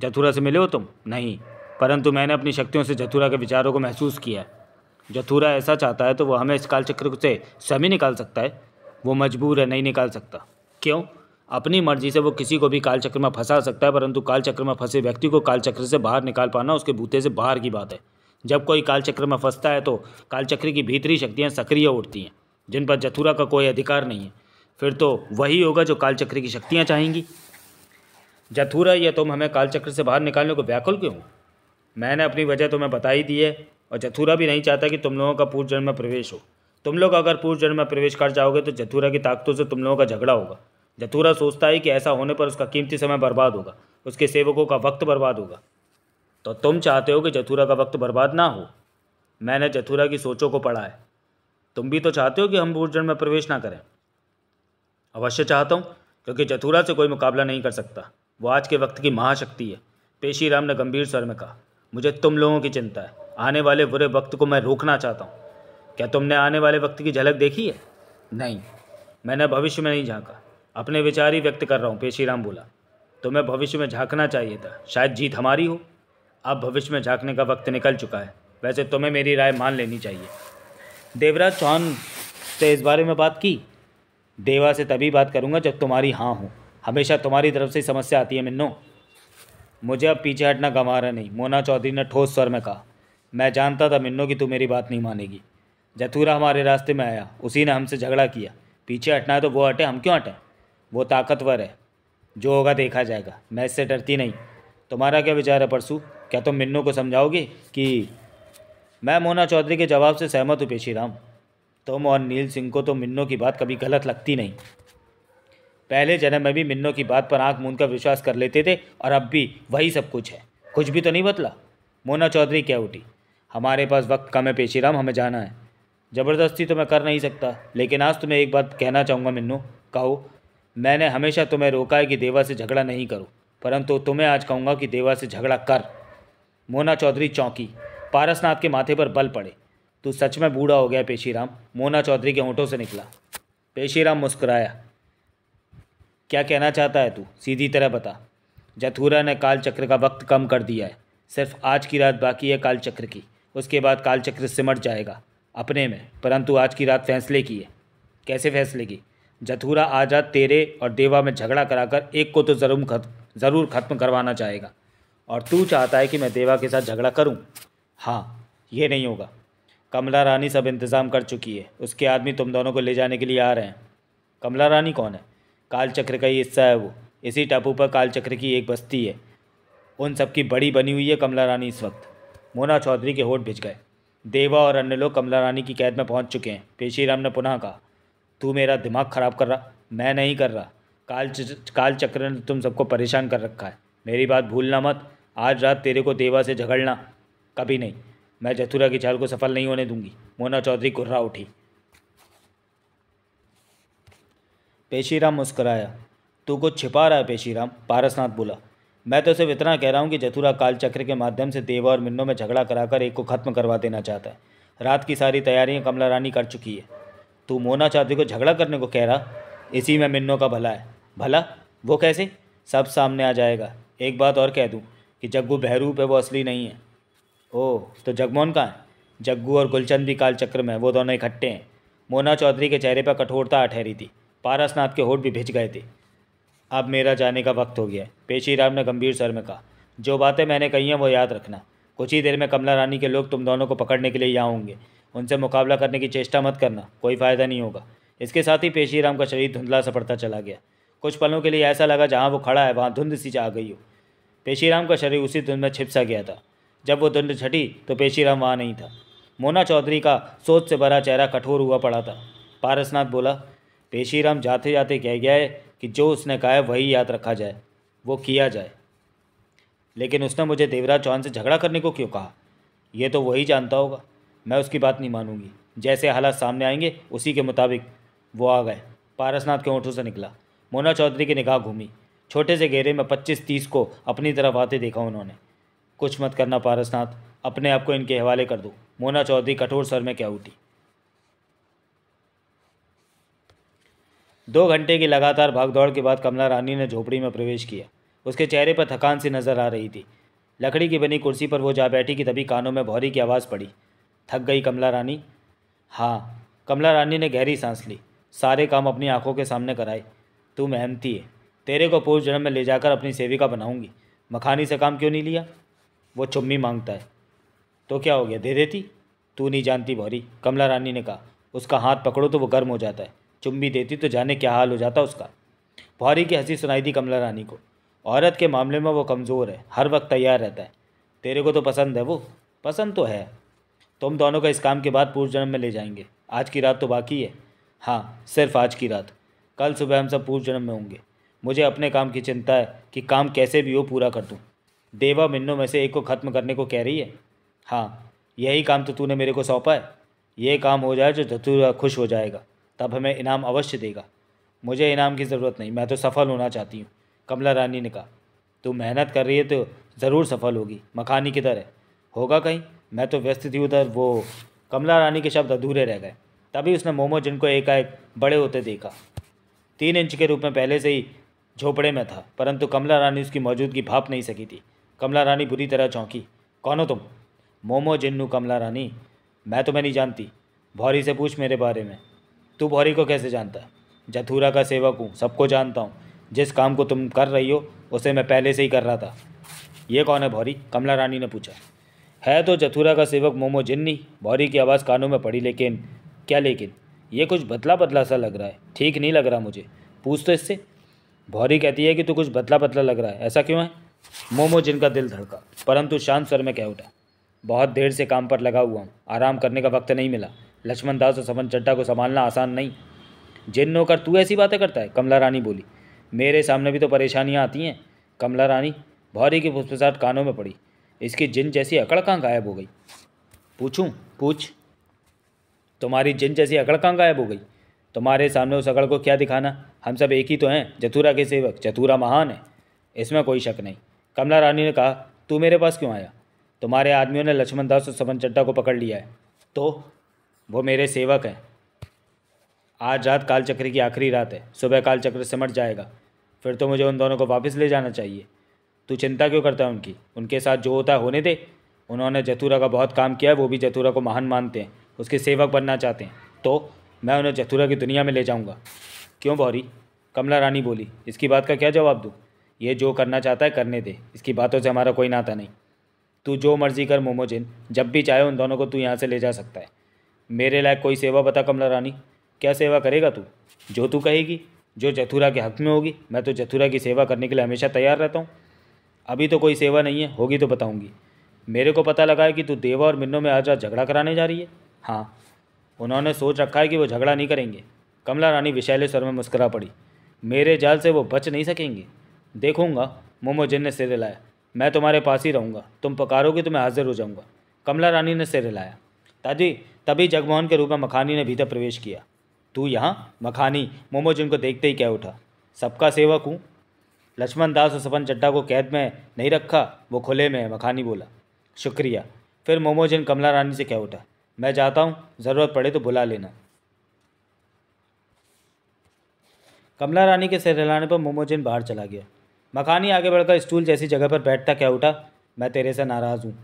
जथुरा से मिले हो तुम नहीं परंतु मैंने अपनी शक्तियों से जथुरा के विचारों को महसूस किया जथुरा ऐसा चाहता है तो वो हमें इस कालचक्र से स्वयं निकाल सकता है वो मजबूर है नहीं निकाल सकता क्यों अपनी मर्जी से वो किसी को भी कालचक्र में फंसा सकता है परंतु कालचक्र में फंसे व्यक्ति को कालचक्र से बाहर निकाल पाना उसके बूते से बाहर की बात है जब कोई कालचक्र में फंसता है तो कालचक्र की भीतरी शक्तियाँ सक्रिय उठती हैं जिन पर जथुरा का कोई अधिकार नहीं है फिर तो वही होगा जो कालचक्र की शक्तियाँ चाहेंगी जथूरा या तुम हमें कालचक्र से बाहर निकालने को व्याकुल क्यों मैंने अपनी वजह तुम्हें बता ही दी है और जथूरा भी नहीं चाहता कि तुम लोगों का पूर्व जन्म में प्रवेश हो तुम लोग अगर पूर्व जन्म में प्रवेश कर जाओगे तो जथूरा की ताकतों से तुम लोगों का झगड़ा होगा जथूरा सोचता है कि ऐसा होने पर उसका कीमती समय बर्बाद होगा उसके सेवकों का वक्त बर्बाद होगा तो तुम चाहते हो कि जथूरा का वक्त बर्बाद ना हो मैंने जथूरा की सोचों को पढ़ा है तुम भी तो चाहते हो कि हम पूर्व जन्म में प्रवेश ना करें अवश्य चाहता हूँ क्योंकि जथूरा से कोई मुकाबला नहीं कर सकता वो आज के वक्त की महाशक्ति है पेशीराम ने गंभीर स्वर में कहा मुझे तुम लोगों की चिंता है आने वाले बुरे वक्त को मैं रोकना चाहता हूँ क्या तुमने आने वाले वक्त की झलक देखी है नहीं मैंने भविष्य में नहीं झाँका अपने विचार ही व्यक्त कर रहा हूँ पेशीराम बोला तुम्हें भविष्य में झाँकना चाहिए था शायद जीत हमारी हो अब भविष्य में झाँकने का वक्त निकल चुका है वैसे तुम्हें मेरी राय मान लेनी चाहिए देवराज चौहान से इस बारे में बात की देवा से तभी बात करूँगा जब तुम्हारी हाँ हूँ हमेशा तुम्हारी तरफ से ही समस्या आती है मिन्नो मुझे अब पीछे हटना गंवा रहा नहीं मोना चौधरी ने ठोस स्वर में कहा मैं जानता था मिन्नो कि तू मेरी बात नहीं मानेगी जथूरा हमारे रास्ते में आया उसी ने हमसे झगड़ा किया पीछे हटना है तो वो हटे हम क्यों हटें वो ताकतवर है जो होगा देखा जाएगा मैं इससे डरती नहीं तुम्हारा क्या विचार है परसू क्या तुम मिन्नू को समझाओगे कि मैं मोना चौधरी के जवाब से सहमत हूँ पेशी राम तुम और नील सिंह को तो मिन्नू की बात कभी गलत लगती नहीं पहले जन्म में भी मिन्नो की बात पर आंख मूंद कर विश्वास कर लेते थे और अब भी वही सब कुछ है कुछ भी तो नहीं बदला मोना चौधरी क्या उठी हमारे पास वक्त कम है पेशीराम हमें जाना है ज़बरदस्ती तो मैं कर नहीं सकता लेकिन आज तुम्हें एक बात कहना चाहूँगा मिन्नू कहो मैंने हमेशा तुम्हें रोका है कि देवा से झगड़ा नहीं करो परंतु तुम्हें आज कहूँगा कि देवा से झगड़ा कर मोना चौधरी चौंकी पारसनाथ के माथे पर बल पड़े तू सच में बूढ़ा हो गया पेशीराम मोना चौधरी के ऊँटों से निकला पेशीराम मुस्कुराया क्या कहना चाहता है तू सीधी तरह बता जथूरा ने काल चक्र का वक्त कम कर दिया है सिर्फ आज की रात बाकी है काल चक्र की उसके बाद काल चक्र सिमट जाएगा अपने में परंतु आज की रात फैसले की है कैसे फैसले की जथूरा आज रात तेरे और देवा में झगड़ा कराकर एक को तो ज़रूर खत, ज़रूर ख़त्म करवाना चाहेगा और तू चाहता है कि मैं देवा के साथ झगड़ा करूं? हाँ ये नहीं होगा कमला रानी सब इंतज़ाम कर चुकी है उसके आदमी तुम दोनों को ले जाने के लिए आ रहे हैं कमला रानी कौन है कालचक्र का ही हिस्सा है वो इसी टापू पर कालचक्र की एक बस्ती है उन सबकी बड़ी बनी हुई है कमला रानी इस वक्त मोना चौधरी के होठ भिज गए देवा और अन्य लोग कमला रानी की कैद में पहुंच चुके हैं पेशीराम ने पुनः कहा तू मेरा दिमाग ख़राब कर रहा मैं नहीं कर रहा काल काल चक्र ने तुम सबको परेशान कर रखा है मेरी बात भूलना मत आज रात तेरे को देवा से झगड़ना कभी नहीं मैं जथुरा की चाल को सफल नहीं होने दूंगी मोना चौधरी कुर्रा उठी पेशीराम मुस्कराया तू कुछ छिपा रहा है पेशीराम पारसनाथ बोला मैं तो सिर्फ इतना कह रहा हूँ कि जथुरा कालचक्र के माध्यम से देवा और मिन्नों में झगड़ा कराकर एक को ख़त्म करवा देना चाहता है रात की सारी तैयारियाँ कमला रानी कर चुकी है तू मोना चाहती को झगड़ा करने को कह रहा इसी में मिन्नों का भला है भला वो कैसे सब सामने आ जाएगा एक बात और कह दूँ कि जग्गू बहरूप है वो असली नहीं है ओह तो जगमोहन कहाँ है जग्गू और गुलचंद भी कालचक्र में वो दोनों इकट्ठे हैं मोना चौधरी के चेहरे पर कठोरता ठहरी थी पारसनाथ के होठ भी भिज गए थे अब मेरा जाने का वक्त हो गया पेशी पेशीराम ने गंभीर स्वर में कहा जो बातें मैंने कही हैं वो याद रखना कुछ ही देर में कमला रानी के लोग तुम दोनों को पकड़ने के लिए यहाँ होंगे उनसे मुकाबला करने की चेष्टा मत करना कोई फ़ायदा नहीं होगा इसके साथ ही पेशीराम का शरीर धुंधला सफरता चला गया कुछ पलों के लिए ऐसा लगा जहाँ वो खड़ा है वहाँ धुंध सी जा गई हो पेशीराम का शरीर उसी धुंध में छिपसा गया था जब वो धुंध छटी तो पेशीराम वहाँ नहीं था मोना चौधरी का सोच से भरा चेहरा कठोर हुआ पड़ा था पारसनाथ बोला पेशीराम जाते जाते कह गया है कि जो उसने कहा है वही याद रखा जाए वो किया जाए लेकिन उसने मुझे देवराज चौहान से झगड़ा करने को क्यों कहा यह तो वही जानता होगा मैं उसकी बात नहीं मानूंगी जैसे हालात सामने आएंगे उसी के मुताबिक वो आ गए पारसनाथ के ऊँटों से निकला मोना चौधरी की निगाह घूमी छोटे से घेरे में पच्चीस तीस को अपनी तरफ आते देखा उन्होंने कुछ मत करना पारसनाथ अपने आप को इनके हवाले कर दो मोना चौधरी कठोर सर में क्या उठी दो घंटे की लगातार भागदौड़ के बाद कमला रानी ने झोपड़ी में प्रवेश किया उसके चेहरे पर थकान सी नज़र आ रही थी लकड़ी की बनी कुर्सी पर वो जा बैठी कि तभी कानों में भौरी की आवाज़ पड़ी थक गई कमला रानी हाँ कमला रानी ने गहरी सांस ली सारे काम अपनी आंखों के सामने कराए तू मेहनती है तेरे को पूर्व जन्म में ले जाकर अपनी सेविका बनाऊंगी मखानी से काम क्यों नहीं लिया वो चुम्मी मांगता है तो क्या हो गया दे देती तू नहीं जानती भौरी कमला रानी ने कहा उसका हाथ पकड़ो तो वो गर्म हो जाता है चुम्बी देती तो जाने क्या हाल हो जाता उसका भौरी की हंसी सुनाई दी कमला रानी को औरत के मामले में वो कमज़ोर है हर वक्त तैयार रहता है तेरे को तो पसंद है वो पसंद तो है तुम दोनों का इस काम के बाद पूर्व जन्म में ले जाएंगे आज की रात तो बाकी है हाँ सिर्फ आज की रात कल सुबह हम सब पूर्व जन्म में होंगे मुझे अपने काम की चिंता है कि काम कैसे भी हो पूरा कर दूँ देवा मिन्नों में से एक को ख़त्म करने को कह रही है हाँ यही काम तो तूने मेरे को सौंपा है ये काम हो जाए जो धतूरा खुश हो जाएगा तब हमें इनाम अवश्य देगा मुझे इनाम की ज़रूरत नहीं मैं तो सफल होना चाहती हूँ कमला रानी ने कहा तू मेहनत कर रही है तो ज़रूर सफल होगी मखानी किधर है होगा कहीं मैं तो व्यस्त थी उधर वो कमला रानी के शब्द अधूरे रह गए तभी उसने मोमो जिनको एकाएक बड़े होते देखा तीन इंच के रूप में पहले से ही झोपड़े में था परंतु कमला रानी उसकी मौजूदगी भाप नहीं सकी थी कमला रानी बुरी तरह चौंकी कौन हो तुम मोमो जिन्नू कमला रानी मैं तुम्हें नहीं जानती भौरी से पूछ मेरे बारे में तू भौरी को कैसे जानता जथूरा का सेवक हूँ सबको जानता हूँ जिस काम को तुम कर रही हो उसे मैं पहले से ही कर रहा था ये कौन है भौरी कमला रानी ने पूछा है तो जथूरा का सेवक मोमो जिन्नी भौरी की आवाज़ कानों में पड़ी लेकिन क्या लेकिन ये कुछ बदला बदला सा लग रहा है ठीक नहीं लग रहा मुझे पूछ तो इससे भौरी कहती है कि तू कुछ बदला बदला लग रहा है ऐसा क्यों है मोमो जिनका दिल धड़का परंतु शांत स्वर में कह उठा बहुत देर से काम पर लगा हुआ हूँ आराम करने का वक्त नहीं मिला लक्ष्मण दास और सबन चड्डा को संभालना आसान नहीं जिन नौकर तू ऐसी बातें करता है कमला रानी बोली मेरे सामने भी तो परेशानियाँ आती हैं कमला रानी भौरी की फुसफुसाहट कानों में पड़ी इसकी जिन जैसी अकड़ कहाँ गायब हो गई पूछूँ पूछ तुम्हारी जिन जैसी अकड़ कहाँ गायब हो गई तुम्हारे सामने उस अकड़ को क्या दिखाना हम सब एक ही तो हैं जतूरा के सेवक जतूरा महान है इसमें कोई शक नहीं कमला रानी ने कहा तू मेरे पास क्यों आया तुम्हारे आदमियों ने लक्ष्मण दास और सबन चड्डा को पकड़ लिया है तो वो मेरे सेवक हैं आज रात कालचक्र की आखिरी रात है सुबह कालचक्र सिमट जाएगा फिर तो मुझे उन दोनों को वापस ले जाना चाहिए तू चिंता क्यों करता है उनकी उनके साथ जो होता है होने दे उन्होंने जतूरा का बहुत काम किया है वो भी जतूरा को महान मानते हैं उसके सेवक बनना चाहते हैं तो मैं उन्हें जतूरा की दुनिया में ले जाऊँगा क्यों बौरी कमला रानी बोली इसकी बात का क्या जवाब दूँ ये जो करना चाहता है करने दे इसकी बातों से हमारा कोई नाता नहीं तू जो मर्ज़ी कर मोमोजिन जब भी चाहे उन दोनों को तू यहाँ से ले जा सकता है मेरे लायक कोई सेवा बता कमला रानी क्या सेवा करेगा तू जो तू कहेगी जो जथुरा के हक में होगी मैं तो जथुरा की सेवा करने के लिए हमेशा तैयार रहता हूँ अभी तो कोई सेवा नहीं है होगी तो बताऊँगी मेरे को पता लगा है कि तू देवा और मिन्नों में आज रात झगड़ा कराने जा रही है हाँ उन्होंने सोच रखा है कि वो झगड़ा नहीं करेंगे कमला रानी विशैले स्वर में मुस्करा पड़ी मेरे जाल से वो बच नहीं सकेंगे देखूंगा मोमो जिन ने सिर हिलाया मैं तुम्हारे पास ही रहूँगा तुम पकारोगे तो मैं हाजिर हो जाऊँगा कमला रानी ने सिर हिलाया तभी तभी जगमोहन के रूप में मखानी ने भीतर प्रवेश किया तू यहाँ मखानी मोमोज उनको देखते ही कह उठा सबका सेवक हूँ लक्ष्मण दास और सपन चड्डा को कैद में नहीं रखा वो खुले में है मखानी बोला शुक्रिया फिर मोमोजिन कमला रानी से कह उठा मैं जाता हूँ ज़रूरत पड़े तो बुला लेना कमला रानी के सिर हिलाने पर मोमोजिन बाहर चला गया मखानी आगे बढ़कर स्टूल जैसी जगह पर बैठता कह उठा मैं तेरे से नाराज़ हूँ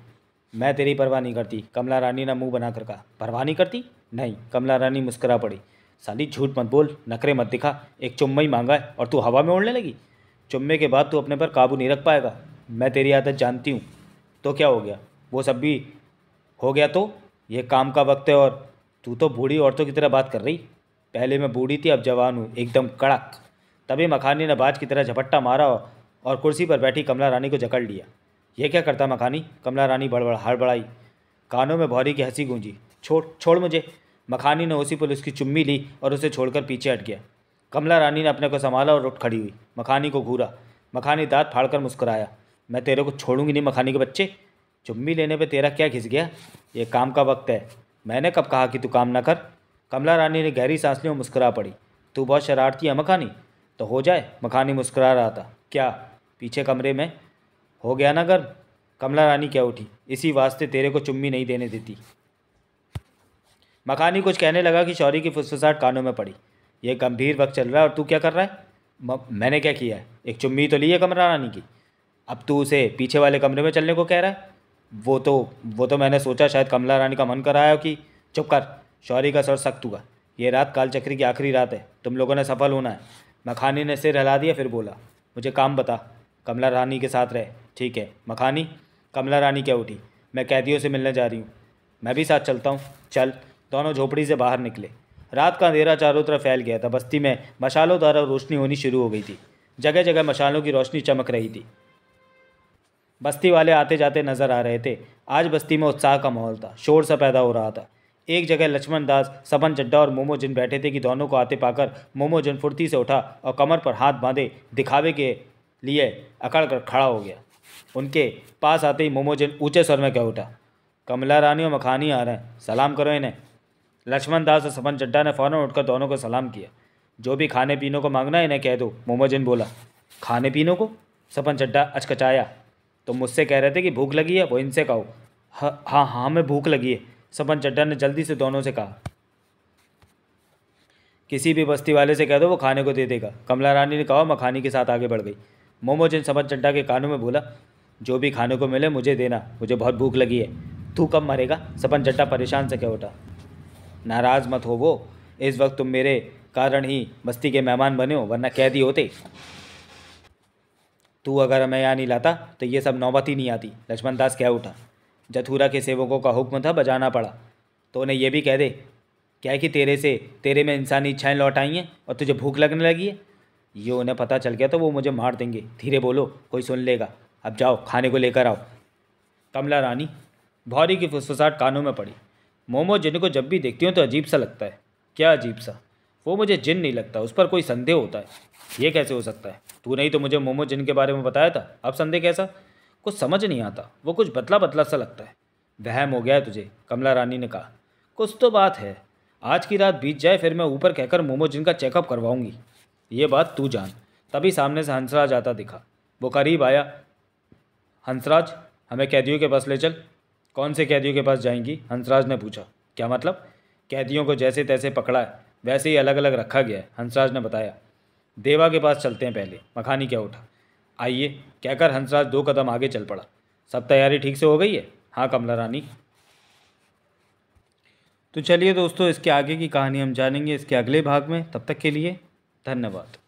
मैं तेरी परवाह नहीं करती कमला रानी ने मुंह बनाकर कहा परवाह नहीं करती नहीं कमला रानी मुस्करा पड़ी साली झूठ मत बोल नखरे मत दिखा एक चुम्मा ही मांगा है और तू हवा में उड़ने लगी चुम्मे के बाद तू अपने पर काबू नहीं रख पाएगा मैं तेरी आदत जानती हूँ तो क्या हो गया वो सब भी हो गया तो ये काम का वक्त है और तू तो बूढ़ी औरतों की तरह बात कर रही पहले मैं बूढ़ी थी अब जवान हूँ एकदम कड़क तभी मखानी ने बाज की तरह झपट्टा मारा और कुर्सी पर बैठी कमला रानी को जकड़ लिया यह क्या करता मखानी कमला रानी बड़बड़ हड़बड़ाई कानों में भौरी की हंसी गूंजी छोड़ छोड़ मुझे मखानी ने उसी पर उसकी चुम्मी ली और उसे छोड़कर पीछे हट गया कमला रानी ने अपने को संभाला और उठ खड़ी हुई मखानी को घूरा मखानी दांत फाड़कर मुस्कुराया मैं तेरे को छोड़ूंगी नहीं मखानी के बच्चे चुम्मी लेने पे तेरा क्या घिस गया ये काम का वक्त है मैंने कब कहा कि तू काम ना कर कमला रानी ने गहरी सांस ली और मुस्कुरा पड़ी तू बहुत शरारती है मखानी तो हो जाए मखानी मुस्कुरा रहा था क्या पीछे कमरे में हो गया ना गर्भ कमला रानी क्या उठी इसी वास्ते तेरे को चुम्मी नहीं देने देती मखानी कुछ कहने लगा कि शौरी की फुसफुसाहट कानों में पड़ी यह गंभीर वक्त चल रहा है और तू क्या कर रहा है मैंने क्या किया है एक चुम्मी तो ली है कमला रानी की अब तू उसे पीछे वाले कमरे में चलने को कह रहा है वो तो वो तो मैंने सोचा शायद कमला रानी का मन कराया हो कि चुप कर शौरी का सर सख्त हुआ ये रात कालचक्री की आखिरी रात है तुम लोगों ने सफल होना है मखानी ने सिर हिला दिया फिर बोला मुझे काम बता कमला रानी के साथ रहे ठीक है मखानी कमला रानी क्या उठी मैं कैदियों से मिलने जा रही हूँ मैं भी साथ चलता हूँ चल दोनों झोपड़ी से बाहर निकले रात का अंधेरा चारों तरफ फैल गया था बस्ती में मशालों द्वारा रोशनी होनी शुरू हो गई थी जगह जगह मशालों की रोशनी चमक रही थी बस्ती वाले आते जाते नजर आ रहे थे आज बस्ती में उत्साह का माहौल था शोर सा पैदा हो रहा था एक जगह लक्ष्मण दास सबन चड्डा और मोमो जिन बैठे थे कि दोनों को आते पाकर मोमो जिन फुर्ती से उठा और कमर पर हाथ बांधे दिखावे के लिए अकड़ कर खड़ा हो गया उनके पास आते ही मोमोजिन ऊंचे स्वर में कह उठा कमला रानी और मखानी आ रहे हैं सलाम करो इन्हें लक्ष्मण दास और सपन चड्डा ने फ़ौरन उठकर दोनों को सलाम किया जो भी खाने पीने को मांगना है इन्हें कह दो मोमोजिन बोला खाने पीने को सपन चड्डा अचकचाया तो मुझसे कह रहे थे कि भूख लगी है वो इनसे कहो हाँ हाँ हमें भूख लगी है सपन चड्डा ने जल्दी से दोनों से कहा किसी भी बस्ती वाले से कह दो वो खाने को दे देगा कमला रानी ने कहा मखानी के साथ आगे बढ़ गई मोमोज इन समर चड्डा के कानों में बोला जो भी खाने को मिले मुझे देना मुझे बहुत भूख लगी है तू कब मरेगा सपन चड्डा परेशान से कह उठा नाराज़ मत हो वो इस वक्त तुम मेरे कारण ही बस्ती के मेहमान बने हो वरना कैदी होते तू अगर मैं यहाँ नहीं लाता तो ये सब नौबत ही नहीं आती लक्ष्मण दास कह उठा जथूरा के सेवकों का हुक्म था बजाना पड़ा तो उन्हें यह भी कह दे क्या कि तेरे से तेरे में इंसानी इच्छाएं लौट आई हैं और तुझे भूख लगने लगी है ये उन्हें पता चल गया तो वो मुझे मार देंगे धीरे बोलो कोई सुन लेगा अब जाओ खाने को लेकर आओ कमला रानी भौरी की फुसफुसाहट कानों में पड़ी मोमो जिन को जब भी देखती हूँ तो अजीब सा लगता है क्या अजीब सा वो मुझे जिन नहीं लगता उस पर कोई संदेह होता है ये कैसे हो सकता है तू नहीं तो मुझे मोमो जिन के बारे में बताया था अब संदेह कैसा कुछ समझ नहीं आता वो कुछ बतला बतला सा लगता है वहम हो गया है तुझे कमला रानी ने कहा कुछ तो बात है आज की रात बीत जाए फिर मैं ऊपर कहकर मोमो जिन का चेकअप करवाऊंगी ये बात तू जान तभी सामने से हंसराज आता दिखा वो करीब आया हंसराज हमें कैदियों के पास ले चल कौन से कैदियों के पास जाएंगी हंसराज ने पूछा क्या मतलब कैदियों को जैसे तैसे पकड़ा है वैसे ही अलग अलग रखा गया है हंसराज ने बताया देवा के पास चलते हैं पहले मखानी क्या उठा आइए कहकर हंसराज दो कदम आगे चल पड़ा सब तैयारी ठीक से हो गई है हाँ कमला रानी तो चलिए दोस्तों इसके आगे की कहानी हम जानेंगे इसके अगले भाग में तब तक के लिए धन्यवाद